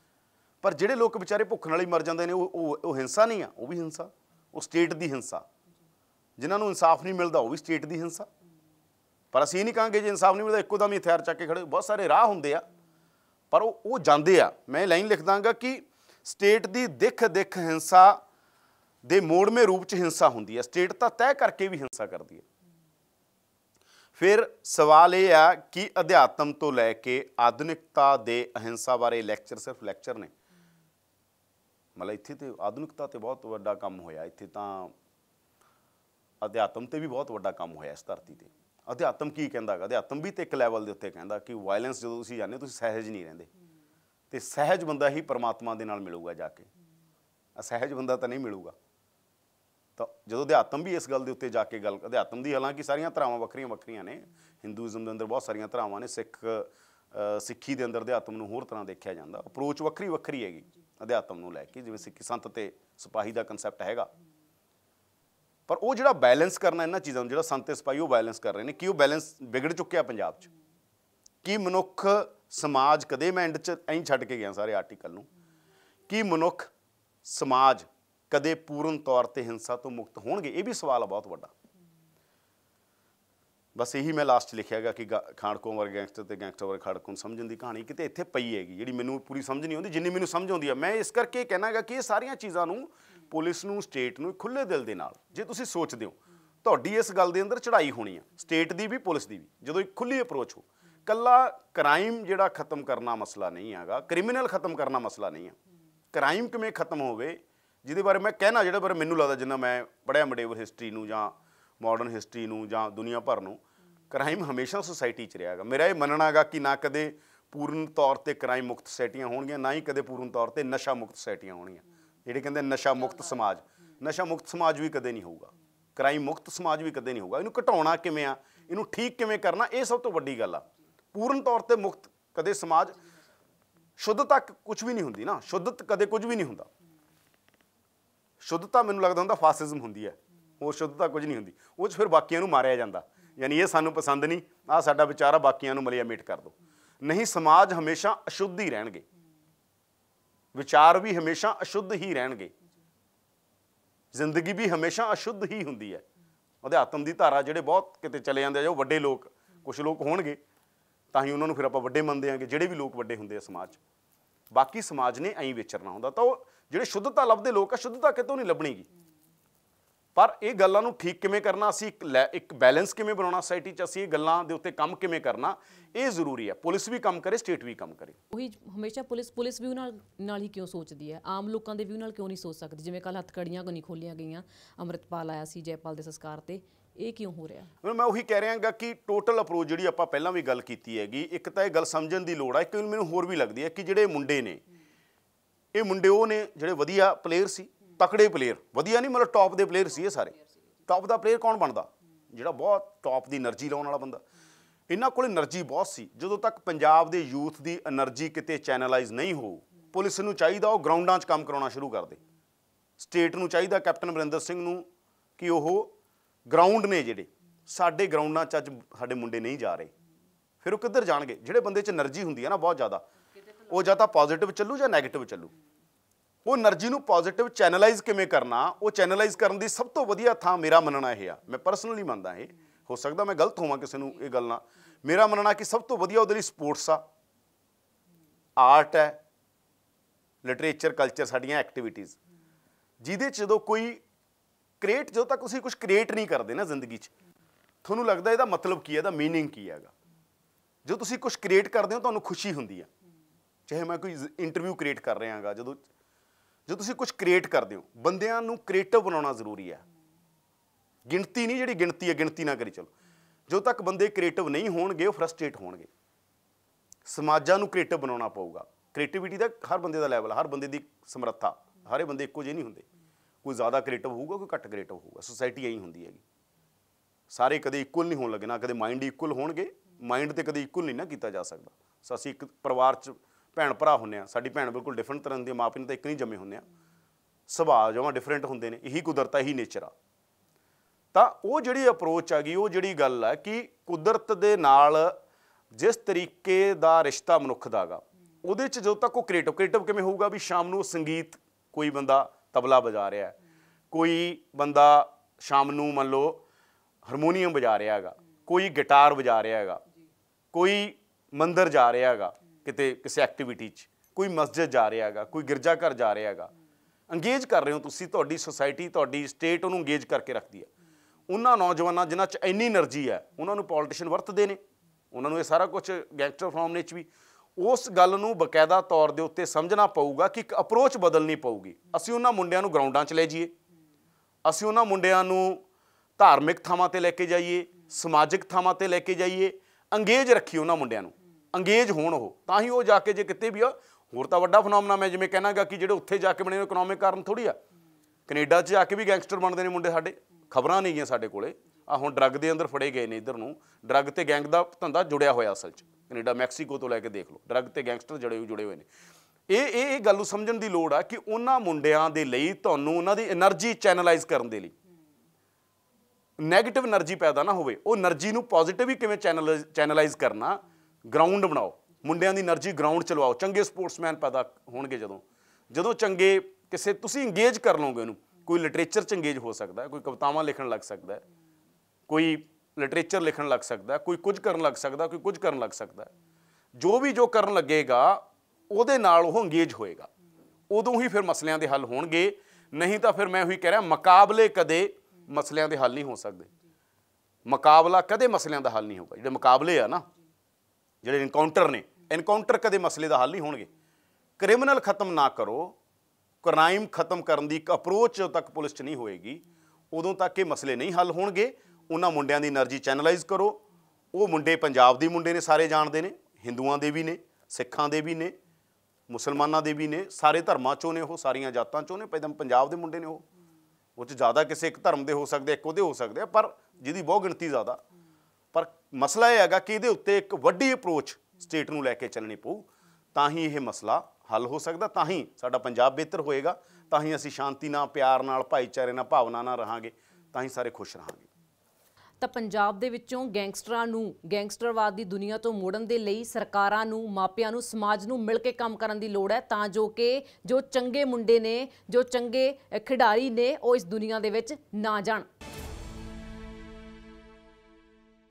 ਪਰ ਜਿਹੜੇ ਲੋਕ ਵਿਚਾਰੇ ਭੁੱਖ ਨਾਲ ਹੀ ਮਰ ਜਾਂਦੇ ਨੇ ਉਹ ਉਹ ਹਿੰਸਾ ਨਹੀਂ ਆ ਉਹ ਵੀ ਹਿੰਸਾ ਉਹ ਸਟੇਟ ਦੀ ਹਿੰਸਾ ਜਿਨ੍ਹਾਂ ਨੂੰ ਇਨਸਾਫ ਨਹੀਂ ਮਿਲਦਾ ਉਹ ਵੀ ਸਟੇਟ ਦੀ ਹਿੰਸਾ ਪਰ ਅਸੀਂ ਇਹ ਨਹੀਂ ਕਹਾਂਗੇ ਜੇ ਇਨਸਾਫ ਨਹੀਂ ਮਿਲਦਾ ਇੱਕੋ ਦਮ ਹੀ ਹਥਿਆਰ ਚੱਕ ਕੇ ਖੜੇ ਬਹੁਤ ਸਾਰੇ ਰਾਹ ਹੁੰਦੇ ਆ ਪਰ ਉਹ ਉਹ ਜਾਂਦੇ ਆ ਮੈਂ ਲਾਈਨ ਲਿਖ ਦਾਂਗਾ ਕਿ ਸਟੇਟ ਦੀ ਦਿੱਖ ਦਿੱਖ ਹਿੰਸਾ ਦੇ ਮੋੜਵੇਂ ਰੂਪ ਚ ਹਿੰਸਾ ਹੁੰਦੀ ਹੈ ਸਟੇਟ ਤਾਂ ਤੈਅ ਕਰਕੇ ਵੀ ਹਿੰਸਾ ਕਰਦੀ ਹੈ ਫਿਰ ਸਵਾਲ ਇਹ ਆ ਕਿ ਅਧਿਆਤਮ ਤੋਂ ਲੈ ਕੇ ਆਧੁਨਿਕਤਾ ਦੇ ਅਹਿੰਸਾ ਬਾਰੇ ਲੈਕਚਰ ਸਿਰਫ ਲੈਕਚਰ ਨੇ ਮਤਲਬ ਇੱਥੇ ਤੇ ਆਧੁਨਿਕਤਾ ਤੇ ਬਹੁਤ ਵੱਡਾ ਕੰਮ ਹੋਇਆ ਇੱਥੇ ਤਾਂ ਅਧਿਆਤਮ ਤੇ ਵੀ ਬਹੁਤ ਵੱਡਾ ਕੰਮ ਹੋਇਆ ਇਸ ਧਰਤੀ ਤੇ ਅਧਿਆਤਮ ਕੀ ਕਹਿੰਦਾ ਹੈ ਅਧਿਆਤਮ ਵੀ ਤੇ ਇੱਕ ਲੈਵਲ ਦੇ ਉੱਤੇ ਕਹਿੰਦਾ ਕਿ ਵਾਇਲੈਂਸ ਜਦੋਂ ਤੁਸੀਂ ਜਾਂਦੇ ਤੁਸੀਂ ਸਹਿਜ ਨਹੀਂ ਰਹਿੰਦੇ ਤੇ ਸਹਿਜ ਬੰਦਾ ਹੀ ਪਰਮਾਤਮਾ ਦੇ ਨਾਲ ਮਿਲੂਗਾ ਜਾ ਕੇ ਅਸਹਿਜ ਬੰਦਾ ਤਾਂ ਨਹੀਂ ਮਿਲੂਗਾ ਤਾਂ ਜਦੋਂ ਅਧਿਆਤਮ ਵੀ ਇਸ ਗੱਲ ਦੇ ਉੱਤੇ ਜਾ ਕੇ ਗੱਲ ਅਧਿਆਤਮ ਦੀ ਹਾਲਾਂਕਿ ਸਾਰੀਆਂ ਧਰਾਵਾਂ ਵੱਖਰੀਆਂ ਵੱਖਰੀਆਂ ਨੇ ਹਿੰਦੂਇਜ਼ਮ ਦੇ ਅੰਦਰ ਬਹੁਤ ਸਾਰੀਆਂ ਧਰਾਵਾਂ ਨੇ ਸਿੱਖ ਸਿੱਖੀ ਦੇ ਅੰਦਰ ਅਧਿਆਤਮ ਨੂੰ ਹੋਰ ਤਰ੍ਹਾਂ ਦੇਖਿਆ ਜਾਂਦਾ ਅਪਰੋਚ ਵੱਖਰੀ ਵੱਖਰੀ ਹੈਗੀ ਅਧਿਆਤਮ ਨੂੰ ਲੈ ਕੇ ਜਿਵੇਂ ਸਿੱਖੀ ਸੰਤ ਤੇ ਸਿਪਾਹੀ ਦਾ ਕਨਸੈਪਟ ਹੈਗਾ ਪਰ ਉਹ ਜਿਹੜਾ ਬੈਲੈਂਸ ਕਰਨਾ ਇਹਨਾਂ ਚੀਜ਼ਾਂ ਨੂੰ ਜਿਹੜਾ ਸੰਤ ਤੇ ਸਿਪਾਹੀ ਉਹ ਬੈਲੈਂਸ ਕਰ ਰਹੇ ਨੇ ਕਿ ਉਹ ਬੈਲੈਂਸ ਵਿਗੜ ਚੁੱਕਿਆ ਪੰਜਾਬ 'ਚ ਕੀ ਮਨੁੱਖ ਸਮਾਜ ਕਦੇ ਮੈਂ ਐਂਡ 'ਚ ਐਂ ਛੱਡ ਕੇ ਗਿਆ ਸਾਰੇ ਆਰਟੀਕਲ ਨੂੰ ਕੀ ਮਨੁੱਖ ਸਮਾਜ ਕਦੇ ਪੂਰਨ ਤੌਰ ਤੇ ਹਿੰਸਾ ਤੋਂ ਮੁਕਤ ਹੋਣਗੇ ਇਹ ਵੀ ਸਵਾਲ ਬਹੁਤ ਵੱਡਾ ਬਸ ਇਹੀ ਮੈਂ ਲਾਸਟ ਲਿਖਿਆਗਾ ਕਿ ਖਾਨਕੋਂ ਵਰਗੇ ਗੈਂਗਸਟਰ ਤੇ ਗੈਂਗਸਟਰ ਵਰਗੇ ਖਾੜਕੋਂ ਸਮਝਣ ਦੀ ਕਹਾਣੀ ਕਿਤੇ ਇੱਥੇ ਪਈ ਹੈਗੀ ਜਿਹੜੀ ਮੈਨੂੰ ਪੂਰੀ ਸਮਝ ਨਹੀਂ ਆਉਂਦੀ ਜਿੰਨੀ ਮੈਨੂੰ ਸਮਝ ਆਉਂਦੀ ਆ ਮੈਂ ਇਸ ਕਰਕੇ ਕਹਿਣਾਗਾ ਕਿ ਇਹ ਸਾਰੀਆਂ ਚੀਜ਼ਾਂ ਨੂੰ ਪੁਲਿਸ ਨੂੰ ਸਟੇਟ ਨੂੰ ਖੁੱਲੇ ਦਿਲ ਦੇ ਨਾਲ ਜੇ ਤੁਸੀਂ ਸੋਚਦੇ ਹੋ ਤੁਹਾਡੀ ਇਸ ਗੱਲ ਦੇ ਅੰਦਰ ਚੜਾਈ ਹੋਣੀ ਆ ਸਟੇਟ ਦੀ ਵੀ ਪੁਲਿਸ ਦੀ ਵੀ ਜਦੋਂ ਇੱਕ ਖੁੱਲੀ ਅਪਰੋਚ ਹੋ ਕੱਲਾ ਕ੍ਰਾਈਮ ਜਿਹੜਾ ਖਤਮ ਕਰਨਾ ਮਸਲਾ ਨਹੀਂ ਹੈਗਾ ਕ੍ਰਿਮੀਨਲ ਖਤਮ ਕਰਨਾ ਮਸਲਾ ਨਹੀਂ ਆ ਕ੍ਰਾਈਮ ਕਿਵੇਂ ਖਤਮ ਹੋਵੇ ਜਿਹਦੇ ਬਾਰੇ ਮੈਂ ਕਹਿਣਾ ਜਿਹੜਾ ਬਾਰੇ ਮੈਨੂੰ ਲੱਗਦਾ ਜਿੰਨਾ ਮੈਂ ਪੜਿਆ ਮਡੇਵਰ ਹਿਸਟਰੀ ਨੂੰ ਜਾਂ ਮਾਡਰਨ ਹਿਸਟਰੀ ਨੂੰ ਜਾਂ ਦੁਨੀਆ ਭਰ ਨੂੰ ਕ੍ਰਾਈਮ ਹਮੇਸ਼ਾ ਸੋਸਾਇਟੀ 'ਚ ਰਿਹਾਗਾ ਮੇਰਾ ਇਹ ਮੰਨਣਾਗਾ ਕਿ ਨਾ ਕਦੇ ਪੂਰਨ ਤੌਰ ਤੇ ਕ੍ਰਾਈਮ ਮੁਕਤ ਸੋਸਾਇਟੀਆਂ ਹੋਣਗੀਆਂ ਨਾ ਹੀ ਕਦੇ ਪੂਰਨ ਤੌਰ ਤੇ ਨਸ਼ਾ ਮੁਕਤ ਸੋਸਾਇਟੀਆਂ ਹੋਣਗੀਆਂ ਜਿਹੜੇ ਕਹਿੰਦੇ ਨਸ਼ਾ ਮੁਕਤ ਸਮਾਜ ਨਸ਼ਾ ਮੁਕਤ ਸਮਾਜ ਵੀ ਕਦੇ ਨਹੀਂ ਹੋਊਗਾ ਕ੍ਰਾਈਮ ਮੁਕਤ ਸਮਾਜ ਵੀ ਕਦੇ ਨਹੀਂ ਹੋਊਗਾ ਇਹਨੂੰ ਘਟਾਉਣਾ ਕਿਵੇਂ ਆ ਇਹਨੂੰ ਠੀਕ ਕਿਵੇਂ ਕਰਨਾ ਇਹ ਸਭ ਤੋਂ ਵੱਡੀ ਗੱਲ ਆ ਪੂਰਨ ਤੌਰ ਤੇ ਮੁਕਤ ਕਦੇ ਸਮਾਜ ਸ਼ੁੱਧ ਤੱਕ ਕੁਝ ਵੀ ਨਹੀਂ ਹੁੰਦੀ ਨਾ ਸ਼ੁੱਧਤ ਕਦੇ ਕੁਝ ਵੀ ਨਹੀਂ ਹੁੰਦਾ ਸ਼ੁੱਧਤਾ ਮੈਨੂੰ ਲੱਗਦਾ ਹੁੰਦਾ ਫਾਸਿਜ਼ਮ ਹੁੰਦੀ ਹੈ ਹੋਰ ਸ਼ੁੱਧਤਾ ਕੁਝ ਨਹੀਂ ਹੁੰਦੀ ਉਹ 'ਚ ਫਿਰ ਬਾਕੀਆਂ ਨੂੰ ਮਾਰਿਆ ਜਾਂਦਾ ਯਾਨੀ ਇਹ ਸਾਨੂੰ ਪਸੰਦ ਨਹੀਂ ਆ ਸਾਡਾ ਵਿਚਾਰਾ ਬਾਕੀਆਂ ਨੂੰ ਮਲਿਆ ਮੀਟ ਕਰ ਦੋ ਨਹੀਂ ਸਮਾਜ ਹਮੇਸ਼ਾ ਅਸ਼ੁੱਧ ਹੀ ਰਹਿਣਗੇ ਵਿਚਾਰ ਵੀ ਹਮੇਸ਼ਾ ਅਸ਼ੁੱਧ ਹੀ ਰਹਿਣਗੇ ਜ਼ਿੰਦਗੀ ਵੀ ਹਮੇਸ਼ਾ ਅਸ਼ੁੱਧ ਹੀ ਹੁੰਦੀ ਹੈ ਅਧਿਆਤਮ ਦੀ ਧਾਰਾ ਜਿਹੜੇ ਬਹੁਤ ਕਿਤੇ ਚਲੇ ਜਾਂਦੇ ਆ ਜੋ ਵੱਡੇ ਲੋਕ ਕੁਝ ਲੋਕ ਹੋਣਗੇ ਤਾਂ ਹੀ ਉਹਨਾਂ ਨੂੰ ਫਿਰ ਆਪਾਂ ਵੱਡੇ ਮੰਨਦੇ ਆਂਗੇ ਜਿਹੜੇ ਵੀ ਲੋਕ ਵੱਡੇ ਹੁੰਦੇ ਆ ਸਮਾਜ ਬਾਕੀ ਸਮਾਜ ਨੇ ਐਂ ਵਿਚਰਨਾ ਹੁੰਦਾ ਤਾਂ ਉਹ ਜਿਹੜੇ ਸ਼ੁੱਧਤਾ ਲੱਭਦੇ ਲੋਕ ਆ ਸ਼ੁੱਧਤਾ ਕਿਤੋਂ ਨਹੀਂ ਲੱਭਣੀਗੀ ਪਰ ਇਹ ਗੱਲਾਂ ਨੂੰ ਠੀਕ ਕਿਵੇਂ ਕਰਨਾ ਅਸੀਂ ਇੱਕ ਬੈਲੈਂਸ ਕਿਵੇਂ ਬਣਾਉਣਾ ਸੋਸਾਇਟੀ 'ਚ ਅਸੀਂ ਇਹ ਗੱਲਾਂ ਦੇ ਉੱਤੇ ਕੰਮ ਕਿਵੇਂ ਕਰਨਾ ਇਹ ਜ਼ਰੂਰੀ ਹੈ ਪੁਲਿਸ ਵੀ ਕੰਮ ਕਰੇ ਸਟੇਟ ਵੀ ਕੰਮ ਕਰੇ ਉਹੀ ਹਮੇਸ਼ਾ ਪੁਲਿਸ ਪੁਲਿਸ ਵੀ ਨਾਲ ਨਾਲ ਹੀ ਕਿਉਂ ਸੋਚਦੀ ਹੈ ਆਮ ਲੋਕਾਂ ਦੇ ਵਿਊ ਨਾਲ ਕਿਉਂ ਨਹੀਂ ਸੋਚ ਸਕਦੀ ਜਿਵੇਂ ਕੱਲ ਹੱਥਕੜੀਆਂ ਕੋ ਨਹੀਂ ਖੋਲੀਆਂ ਗਈਆਂ ਅਮਰਤਪਾਲ ਆਇਆ ਸੀ ਜੈਪਾਲ ਦੇ ਸੰਸਕਾਰ ਤੇ ਇਹ ਕਿਉਂ ਹੋ ਰਿਹਾ ਮੈਂ ਉਹੀ ਕਹਿ ਰਿਹਾਗਾ ਕਿ ਟੋਟਲ ਅਪਰੋਚ ਜਿਹੜੀ ਆਪਾਂ ਪਹਿਲਾਂ ਵੀ ਗੱਲ ਕੀਤੀ ਹੈਗੀ ਇੱਕ ਤਾਂ ਇਹ ਗੱਲ ਸਮਝਣ ਦੀ ਲੋੜ ਹੈ ਕਿ ਮੈਨੂੰ ਹੋਰ ਵੀ ਲੱਗਦੀ ਹੈ ਕਿ ਜਿਹੜੇ ਮੁੰਡੇ ਨੇ ਇਹ ਮੁੰਡੇ ਉਹ ਨੇ ਜਿਹੜੇ ਵਧੀਆ ਪਲੇਅਰ ਸੀ ਤਕੜੇ ਪਲੇਅਰ ਵਧੀਆ ਨਹੀਂ ਮਤਲਬ ਟੌਪ ਦੇ ਪਲੇਅਰ ਸੀ ਇਹ ਸਾਰੇ ਟੌਪ ਦਾ ਪਲੇਅਰ ਕੌਣ ਬਣਦਾ ਜਿਹੜਾ ਬਹੁਤ ਟੌਪ ਦੀ એનર્ਜੀ ਲਾਉਣ ਵਾਲਾ ਬੰਦਾ ਇਹਨਾਂ ਕੋਲ એનર્ਜੀ ਬਹੁਤ ਸੀ ਜਦੋਂ ਤੱਕ ਪੰਜਾਬ ਦੇ ਯੂਥ ਦੀ એનર્ਜੀ ਕਿਤੇ ਚੈਨਲਾਈਜ਼ ਨਹੀਂ ਹੋ ਪੁਲਿਸ ਨੂੰ ਚਾਹੀਦਾ ਉਹ ਗਰਾਊਂਡਾਂ 'ਚ ਕੰਮ ਕਰਾਉਣਾ ਸ਼ੁਰੂ ਕਰ ਦੇ ਸਟੇਟ ਨੂੰ ਚਾਹੀਦਾ ਕੈਪਟਨ ਬਰਿੰਦਰ ਸਿੰਘ ਨੂੰ ਕਿ ਉਹ ਗਰਾਊਂਡ ਨੇ ਜਿਹੜੇ ਸਾਡੇ ਗਰਾਊਂਡਾਂ 'ਚ ਅੱਜ ਸਾਡੇ ਮੁੰਡੇ ਨਹੀਂ ਜਾ ਰਹੇ ਫਿਰ ਉਹ ਕਿੱਧਰ ਜਾਣਗੇ ਜਿਹੜੇ ਬੰਦੇ 'ਚ એનર્ਜੀ ਹੁੰਦੀ ਹੈ ਨਾ ਬਹੁਤ ਜ਼ਿਆਦਾ ਉਹ ਜਾਂ ਤਾਂ ਪੋਜ਼ਿਟਿਵ ਚੱਲੂ ਜਾਂ 네ਗੇਟਿਵ ਚੱਲੂ ਉਹ એનર્ਜੀ ਨੂੰ ਪੋਜ਼ਿਟਿਵ ਚੈਨਲਾਈਜ਼ ਕਿਵੇਂ ਕਰਨਾ ਉਹ ਚੈਨਲਾਈਜ਼ ਕਰਨ ਦੀ ਸਭ ਤੋਂ ਵਧੀਆ ਥਾਂ ਮੇਰਾ ਮੰਨਣਾ ਇਹ ਆ ਮੈਂ ਪਰਸਨਲੀ ਮੰਨਦਾ ਇਹ ਹੋ ਸਕਦਾ ਮੈਂ ਗਲਤ ਹੋਵਾਂ ਕਿਸੇ ਨੂੰ ਇਹ ਗੱਲ ਨਾਲ ਮੇਰਾ ਮੰਨਣਾ ਕਿ ਸਭ ਤੋਂ ਵਧੀਆ ਉਹਦੇ ਲਈ ਸਪੋਰਟਸ ਆ ਆਰਟ ਹੈ ਲਿਟਰੇਚਰ ਕਲਚਰ ਸਾਡੀਆਂ ਐਕਟੀਵਿਟੀਜ਼ ਜਿਹਦੇ ਚ ਜਦੋਂ ਕੋਈ ਕ੍ਰੀਏਟ ਜਦੋਂ ਤੱਕ ਤੁਸੀਂ ਕੁਝ ਕ੍ਰੀਏਟ ਨਹੀਂ ਕਰਦੇ ਨਾ ਜ਼ਿੰਦਗੀ 'ਚ ਤੁਹਾਨੂੰ ਲੱਗਦਾ ਇਹਦਾ ਮਤਲਬ ਕੀ ਹੈ ਇਹਦਾ ਮੀਨਿੰਗ ਕੀ ਹੈਗਾ ਜਦੋਂ ਤੁਸੀਂ ਕੁਝ ਕ੍ਰੀਏਟ ਕਰਦੇ ਹੋ ਤੁਹਾਨੂੰ ਖੁਸ਼ੀ ਹੁੰਦੀ ਆ ਚਾਹੇ ਮੈਂ ਕੋਈ ਇੰਟਰਵਿਊ ਕ੍ਰੀਏਟ ਕਰ ਰਿਹਾ ਹਾਂਗਾ ਜਦੋਂ ਜੋ ਤੁਸੀਂ ਕੁਝ ਕ੍ਰੀਏਟ ਕਰਦੇ ਹੋ ਬੰਦਿਆਂ ਨੂੰ ਕ੍ਰੀਏਟਿਵ ਬਣਾਉਣਾ ਜ਼ਰੂਰੀ ਹੈ ਗਿਣਤੀ ਨਹੀਂ ਜਿਹੜੀ ਗਿਣਤੀ ਹੈ ਗਿਣਤੀ ਨਾ ਕਰੀ ਚਲੋ ਜੋ ਤੱਕ ਬੰਦੇ ਕ੍ਰੀਏਟਿਵ ਨਹੀਂ ਹੋਣਗੇ ਉਹ ਫਰਸਟ੍ਰੇਟ ਹੋਣਗੇ ਸਮਾਜਾਂ ਨੂੰ ਕ੍ਰੀਏਟਿਵ ਬਣਾਉਣਾ ਪਊਗਾ ਕ੍ਰੀਏਟੀਵਿਟੀ ਦਾ ਹਰ ਬੰਦੇ ਦਾ ਲੈਵਲ ਹਰ ਬੰਦੇ ਦੀ ਸਮਰੱਥਾ ਹਰੇ ਬੰਦੇ ਇੱਕੋ ਜਿਹੇ ਨਹੀਂ ਹੁੰਦੇ ਕੋਈ ਜ਼ਿਆਦਾ ਕ੍ਰੀਏਟਿਵ ਹੋਊਗਾ ਕੋਈ ਘੱਟ ਕ੍ਰੀਏਟਿਵ ਹੋਊਗਾ ਸੋਸਾਇਟੀ ਐਂ ਹੁੰਦੀ ਹੈਗੀ ਸਾਰੇ ਕਦੇ ਇਕੁਅਲ ਨਹੀਂ ਹੋਣ ਲੱਗੇ ਨਾ ਕਦੇ ਮਾਈਂਡ ਇਕੁਅਲ ਹੋਣਗੇ ਮਾਈਂਡ ਤੇ ਕਦੇ ਇਕੁਅਲ ਨਹੀਂ ਨਾ ਕੀਤਾ ਜਾ ਸਕਦਾ ਸੋ ਅਸੀਂ ਇੱਕ ਪਰਿਵਾਰ 'ਚ ਭੈਣ ਭਰਾ ਹੁੰਨੇ ਆ ਸਾਡੀ ਭੈਣ ਬਿਲਕੁਲ ਡਿਫਰੈਂਟ ਤਰ੍ਹਾਂ ਦੀ ਮਾਪੇ ਨੇ ਤਾਂ ਇੱਕ ਨਹੀਂ ਜੰਮੇ ਹੁੰਨੇ ਆ ਸੁਭਾਅ ਜਮਾ ਡਿਫਰੈਂਟ ਹੁੰਦੇ ਨੇ ਇਹੀ ਕੁਦਰਤ ਇਹੀ ਨੇਚਰ ਆ ਤਾਂ ਉਹ ਜਿਹੜੀ ਅਪਰੋਚ ਆ ਗਈ ਉਹ ਜਿਹੜੀ ਗੱਲ ਆ ਕਿ ਕੁਦਰਤ ਦੇ ਨਾਲ ਜਿਸ ਤਰੀਕੇ ਦਾ ਰਿਸ਼ਤਾ ਮਨੁੱਖ ਦਾਗਾ ਉਹਦੇ ਚ ਜਦੋਂ ਤੱਕ ਉਹ ਕ੍ਰੀਏਟਿਵ ਕ੍ਰੀਏਟਿਵ ਕਿਵੇਂ ਹੋਊਗਾ ਵੀ ਸ਼ਾਮ ਨੂੰ ਸੰਗੀਤ ਕੋਈ ਬੰਦਾ ਤਬਲਾ ਵਜਾ ਰਿਹਾ ਹੈ ਕੋਈ ਬੰਦਾ ਸ਼ਾਮ ਨੂੰ ਮੰਨ ਲਓ ਹਾਰਮੋਨੀਅਮ ਵਜਾ ਰਿਹਾ ਹੈਗਾ ਕੋਈ ਗਿਟਾਰ ਵਜਾ ਰਿਹਾ ਹੈਗਾ ਕੋਈ ਮੰਦਰ ਜਾ ਰਿਹਾ ਹੈਗਾ ਕਿਤੇ ਕਿਸੇ ਐਕਟੀਵਿਟੀ 'ਚ ਕੋਈ ਮਸਜਿਦ ਜਾ ਰਿਹਾ ਹੈਗਾ ਕੋਈ ਗਿਰਜਾ ਘਰ ਜਾ ਰਿਹਾ ਹੈਗਾ ਅੰਗੇਜ ਕਰ ਰਹੇ ਹੋ ਤੁਸੀਂ ਤੁਹਾਡੀ ਸੋਸਾਇਟੀ ਤੁਹਾਡੀ ਸਟੇਟ ਉਹਨੂੰ ਅੰਗੇਜ ਕਰਕੇ ਰੱਖਦੀ ਹੈ ਉਹਨਾਂ ਨੌਜਵਾਨਾਂ ਜਿਨ੍ਹਾਂ 'ਚ ਇੰਨੀ એનર્ਜੀ ਹੈ ਉਹਨਾਂ ਨੂੰ ਪੋਲਿਟਿਸ਼ੀਅਨ ਵਰਤਦੇ ਨੇ ਉਹਨਾਂ ਨੂੰ ਇਹ ਸਾਰਾ ਕੁਝ ਗੈਂਗਸਟਰ ਫਾਰਮ ਵਿੱਚ ਵੀ ਉਸ ਗੱਲ ਨੂੰ ਬਕਾਇਦਾ ਤੌਰ ਦੇ ਉੱਤੇ ਸਮਝਣਾ ਪਊਗਾ ਕਿ ਇੱਕ ਅਪਰੋਚ ਬਦਲਣੀ ਪਊਗੀ ਅਸੀਂ ਉਹਨਾਂ ਮੁੰਡਿਆਂ ਨੂੰ ਗਰਾਊਂਡਾਂ 'ਚ ਲੈ ਜਾਈਏ ਅਸੀਂ ਉਹਨਾਂ ਮੁੰਡਿਆਂ ਨੂੰ ਧਾਰਮਿਕ ਥਾਵਾਂ ਤੇ ਲੈ ਕੇ ਜਾਈਏ ਸਮਾਜਿਕ ਥਾਵਾਂ ਤੇ ਲੈ ਕੇ ਜਾਈਏ ਅੰਗੇਜ ਰੱਖੀ ਉਹਨਾਂ ਮੁੰਡਿਆਂ ਨੂੰ ਅੰਗੇਜ ਹੋਣ ਉਹ ਤਾਂ ਹੀ ਉਹ ਜਾ ਕੇ ਜੇ ਕਿਤੇ ਵੀ ਆ ਹੋਰ ਤਾਂ ਵੱਡਾ ਫਨੋਮਨਾ ਮੈਂ ਜਿਵੇਂ ਕਹਿਣਾਗਾ ਕਿ ਜਿਹੜੇ ਉੱਥੇ ਜਾ ਕੇ ਬਣੇ ਨੇ ਇਕਨੋਮਿਕ ਕਾਰਨ ਥੋੜੀ ਆ ਕੈਨੇਡਾ 'ਚ ਜਾ ਕੇ ਵੀ ਗੈਂਗਸਟਰ ਬਣਦੇ ਨੇ ਮੁੰਡੇ ਸਾਡੇ ਖਬਰਾਂ ਨਹੀਂ ਗਈਆਂ ਸਾਡੇ ਕੋਲੇ ਆ ਹੁਣ ਡਰੱਗ ਦੇ ਅੰਦਰ ਫੜੇ ਗਏ ਨੇ ਇਧਰ ਨੂੰ ਡਰੱਗ ਤੇ ਗੈਂਗ ਦਾ ਧੰਦਾ ਜੁੜਿਆ ਹੋਇਆ ਅਸਲ 'ਚ ਕੈਨੇਡਾ ਮੈਕਸੀਕੋ ਤੋਂ ਲੈ ਕੇ ਦੇਖ ਲਓ ਡਰੱਗ ਤੇ ਗੈਂਗਸਟਰ ਜੜੇ ਹੋਏ ਜੁੜੇ ਹੋਏ ਨੇ ਇਹ ਇਹ ਇਹ ਗੱਲ ਨੂੰ ਸਮਝਣ ਦੀ ਲੋੜ ਆ ਕਿ ਉਹਨਾਂ ਮੁੰਡਿਆਂ ਦੇ ਲਈ ਤੁਹਾਨੂੰ ਉਹਨਾਂ ਦੀ એનર્ਜੀ ਚੈਨਲਾਈਜ਼ ਕਰਨ ਦੇ ਲਈ 네ਗੇਟਿਵ એનર્ਜੀ ਪੈਦਾ ਨਾ ਹੋਵੇ ਉਹ એનર્ਜੀ ਨੂੰ ਪੋਜ਼ਿਟਿਵ ਹੀ ਕਿਵੇਂ ਚੈਨਲਾਈਜ਼ ਕਰਨਾ ਗਰਾਊਂਡ ਬਣਾਓ ਮੁੰਡਿਆਂ ਦੀ એનર્ਜੀ ਗਰਾਊਂਡ ਚ ਲਵਾਓ ਚੰਗੇ ਸਪੋਰਟਸਮੈਨ ਪੈਦਾ ਹੋਣਗੇ ਜਦੋਂ ਜਦੋਂ ਚੰਗੇ ਕਿਸੇ ਤੁਸੀਂ ਇੰਗੇਜ ਕਰ ਲਓਗੇ ਉਹਨੂੰ ਕੋਈ ਲਿਟਰੇਚਰ ਚ ਇੰਗੇਜ ਹੋ ਸਕਦਾ ਕੋਈ ਕਵਿਤਾਵਾਂ ਲਿਖਣ ਲੱਗ ਸਕਦਾ ਕੋਈ ਲਿਟਰੇਚਰ ਲਿਖਣ ਲੱਗ ਸਕਦਾ ਕੋਈ ਕੁਝ ਕਰਨ ਲੱਗ ਸਕਦਾ ਕੋਈ ਕੁਝ ਕਰਨ ਲੱਗ ਸਕਦਾ ਜੋ ਵੀ ਜੋ ਕਰਨ ਲੱਗੇਗਾ ਉਹਦੇ ਨਾਲ ਉਹ ਇੰਗੇਜ ਹੋਏਗਾ ਉਦੋਂ ਹੀ ਫਿਰ ਮਸਲਿਆਂ ਦੇ ਹੱਲ ਹੋਣਗੇ ਨਹੀਂ ਤਾਂ ਫਿਰ ਮੈਂ ਉਹੀ ਕਹਿ ਰਿਹਾ ਮੁਕਾਬਲੇ ਕਦੇ ਮਸਲਿਆਂ ਦੇ ਹੱਲ ਨਹੀਂ ਹੋ ਸਕਦੇ ਮੁਕਾਬਲਾ ਕਦੇ ਮਸਲਿਆਂ ਦਾ ਹੱਲ ਨਹੀਂ ਹੋਗਾ ਜਿਹੜੇ ਮੁਕਾਬਲੇ ਆ ਨਾ ਜਿਹੜੇ ਇਨਕਾਊਂਟਰ ਨੇ ਇਨਕਾਊਂਟਰ ਕਦੇ ਮਸਲੇ ਦਾ ਹੱਲ ਨਹੀਂ ਹੋਣਗੇ ਕ੍ਰਿਮੀਨਲ ਖਤਮ ਨਾ ਕਰੋ ਕ੍ਰਾਈਮ ਖਤਮ ਕਰਨ ਦੀ ਇੱਕ ਅਪਰੋਚ ਤੱਕ ਪੁਲਿਸ 'ਚ ਨਹੀਂ ਹੋਏਗੀ ਉਦੋਂ ਤੱਕ ਇਹ ਮਸਲੇ ਨਹੀਂ ਹੱਲ ਹੋਣਗੇ ਉਹਨਾਂ ਮੁੰਡਿਆਂ ਦੀ એનર્ਜੀ ਚੈਨਲਾਈਜ਼ ਕਰੋ ਉਹ ਮੁੰਡੇ ਪੰਜਾਬ ਦੇ ਮੁੰਡੇ ਨੇ ਸਾਰੇ ਜਾਣਦੇ ਨੇ ਹਿੰਦੂਆਂ ਦੇ ਵੀ ਨੇ ਸਿੱਖਾਂ ਦੇ ਵੀ ਨੇ ਮੁਸਲਮਾਨਾਂ ਦੇ ਵੀ ਨੇ ਸਾਰੇ ਧਰਮਾਂ ਚੋਂ ਨੇ ਉਹ ਸਾਰੀਆਂ ਜਾਤਾਂ ਚੋਂ ਨੇ ਪੈਦਮ ਪੰਜਾਬ ਦੇ ਮੁੰਡੇ ਨੇ ਉਹ ਉਹ ਚ ਜ਼ਿਆਦਾ ਕਿਸੇ ਇੱਕ ਧਰਮ ਦੇ ਹੋ ਸਕਦੇ ਇੱਕ ਉਹਦੇ ਹੋ ਸਕਦੇ ਪਰ ਜਿਹਦੀ ਬਹੁ ਗਿਣਤੀ ਜ਼ਿਆਦਾ ਪਰ ਮਸਲਾ ਇਹ ਹੈਗਾ ਕਿ ਇਹਦੇ ਉੱਤੇ ਇੱਕ ਵੱਡੀ ਅਪਰੋਚ ਸਟੇਟ ਨੂੰ ਲੈ ਕੇ ਚੱਲਣੀ ਪਊ ਤਾਂ ਹੀ ਇਹ ਮਸਲਾ ਹੱਲ ਹੋ ਸਕਦਾ ਤਾਂ ਹੀ ਸਾਡਾ ਪੰਜਾਬ ਬਿਹਤਰ ਹੋਏਗਾ ਤਾਂ ਹੀ ਅਸੀਂ ਸ਼ਾਂਤੀ ਨਾਲ ਪਿਆਰ ਨਾਲ ਭਾਈਚਾਰੇ ਨਾਲ ਭਾਵਨਾ ਨਾਲ ਰਹਾਂਗੇ ਤਾਂ ਹੀ ਸਾਰੇ ਖੁਸ਼ ਰਹਾਂਗੇ ਤਾਂ ਪੰਜਾਬ ਦੇ ਵਿੱਚੋਂ ਗੈਂਗਸਟਰਾਂ ਨੂੰ ਗੈਂਗਸਟਰਵਾਦ ਦੀ ਦੁਨੀਆ ਤੋਂ ਮੋੜਨ ਦੇ ਲਈ ਸਰਕਾਰਾਂ ਨੂੰ ਮਾਪਿਆਂ ਨੂੰ ਸਮਾਜ ਨੂੰ ਮਿਲ ਕੇ ਕੰਮ ਕਰਨ ਦੀ ਲੋੜ ਹੈ ਤਾਂ ਜੋ ਕਿ ਜੋ ਚੰਗੇ ਮੁੰਡੇ ਨੇ ਜੋ ਚੰਗੇ ਖਿਡਾਰੀ ਨੇ ਉਹ ਇਸ ਦੁਨੀਆ ਦੇ ਵਿੱਚ ਨਾ ਜਾਣ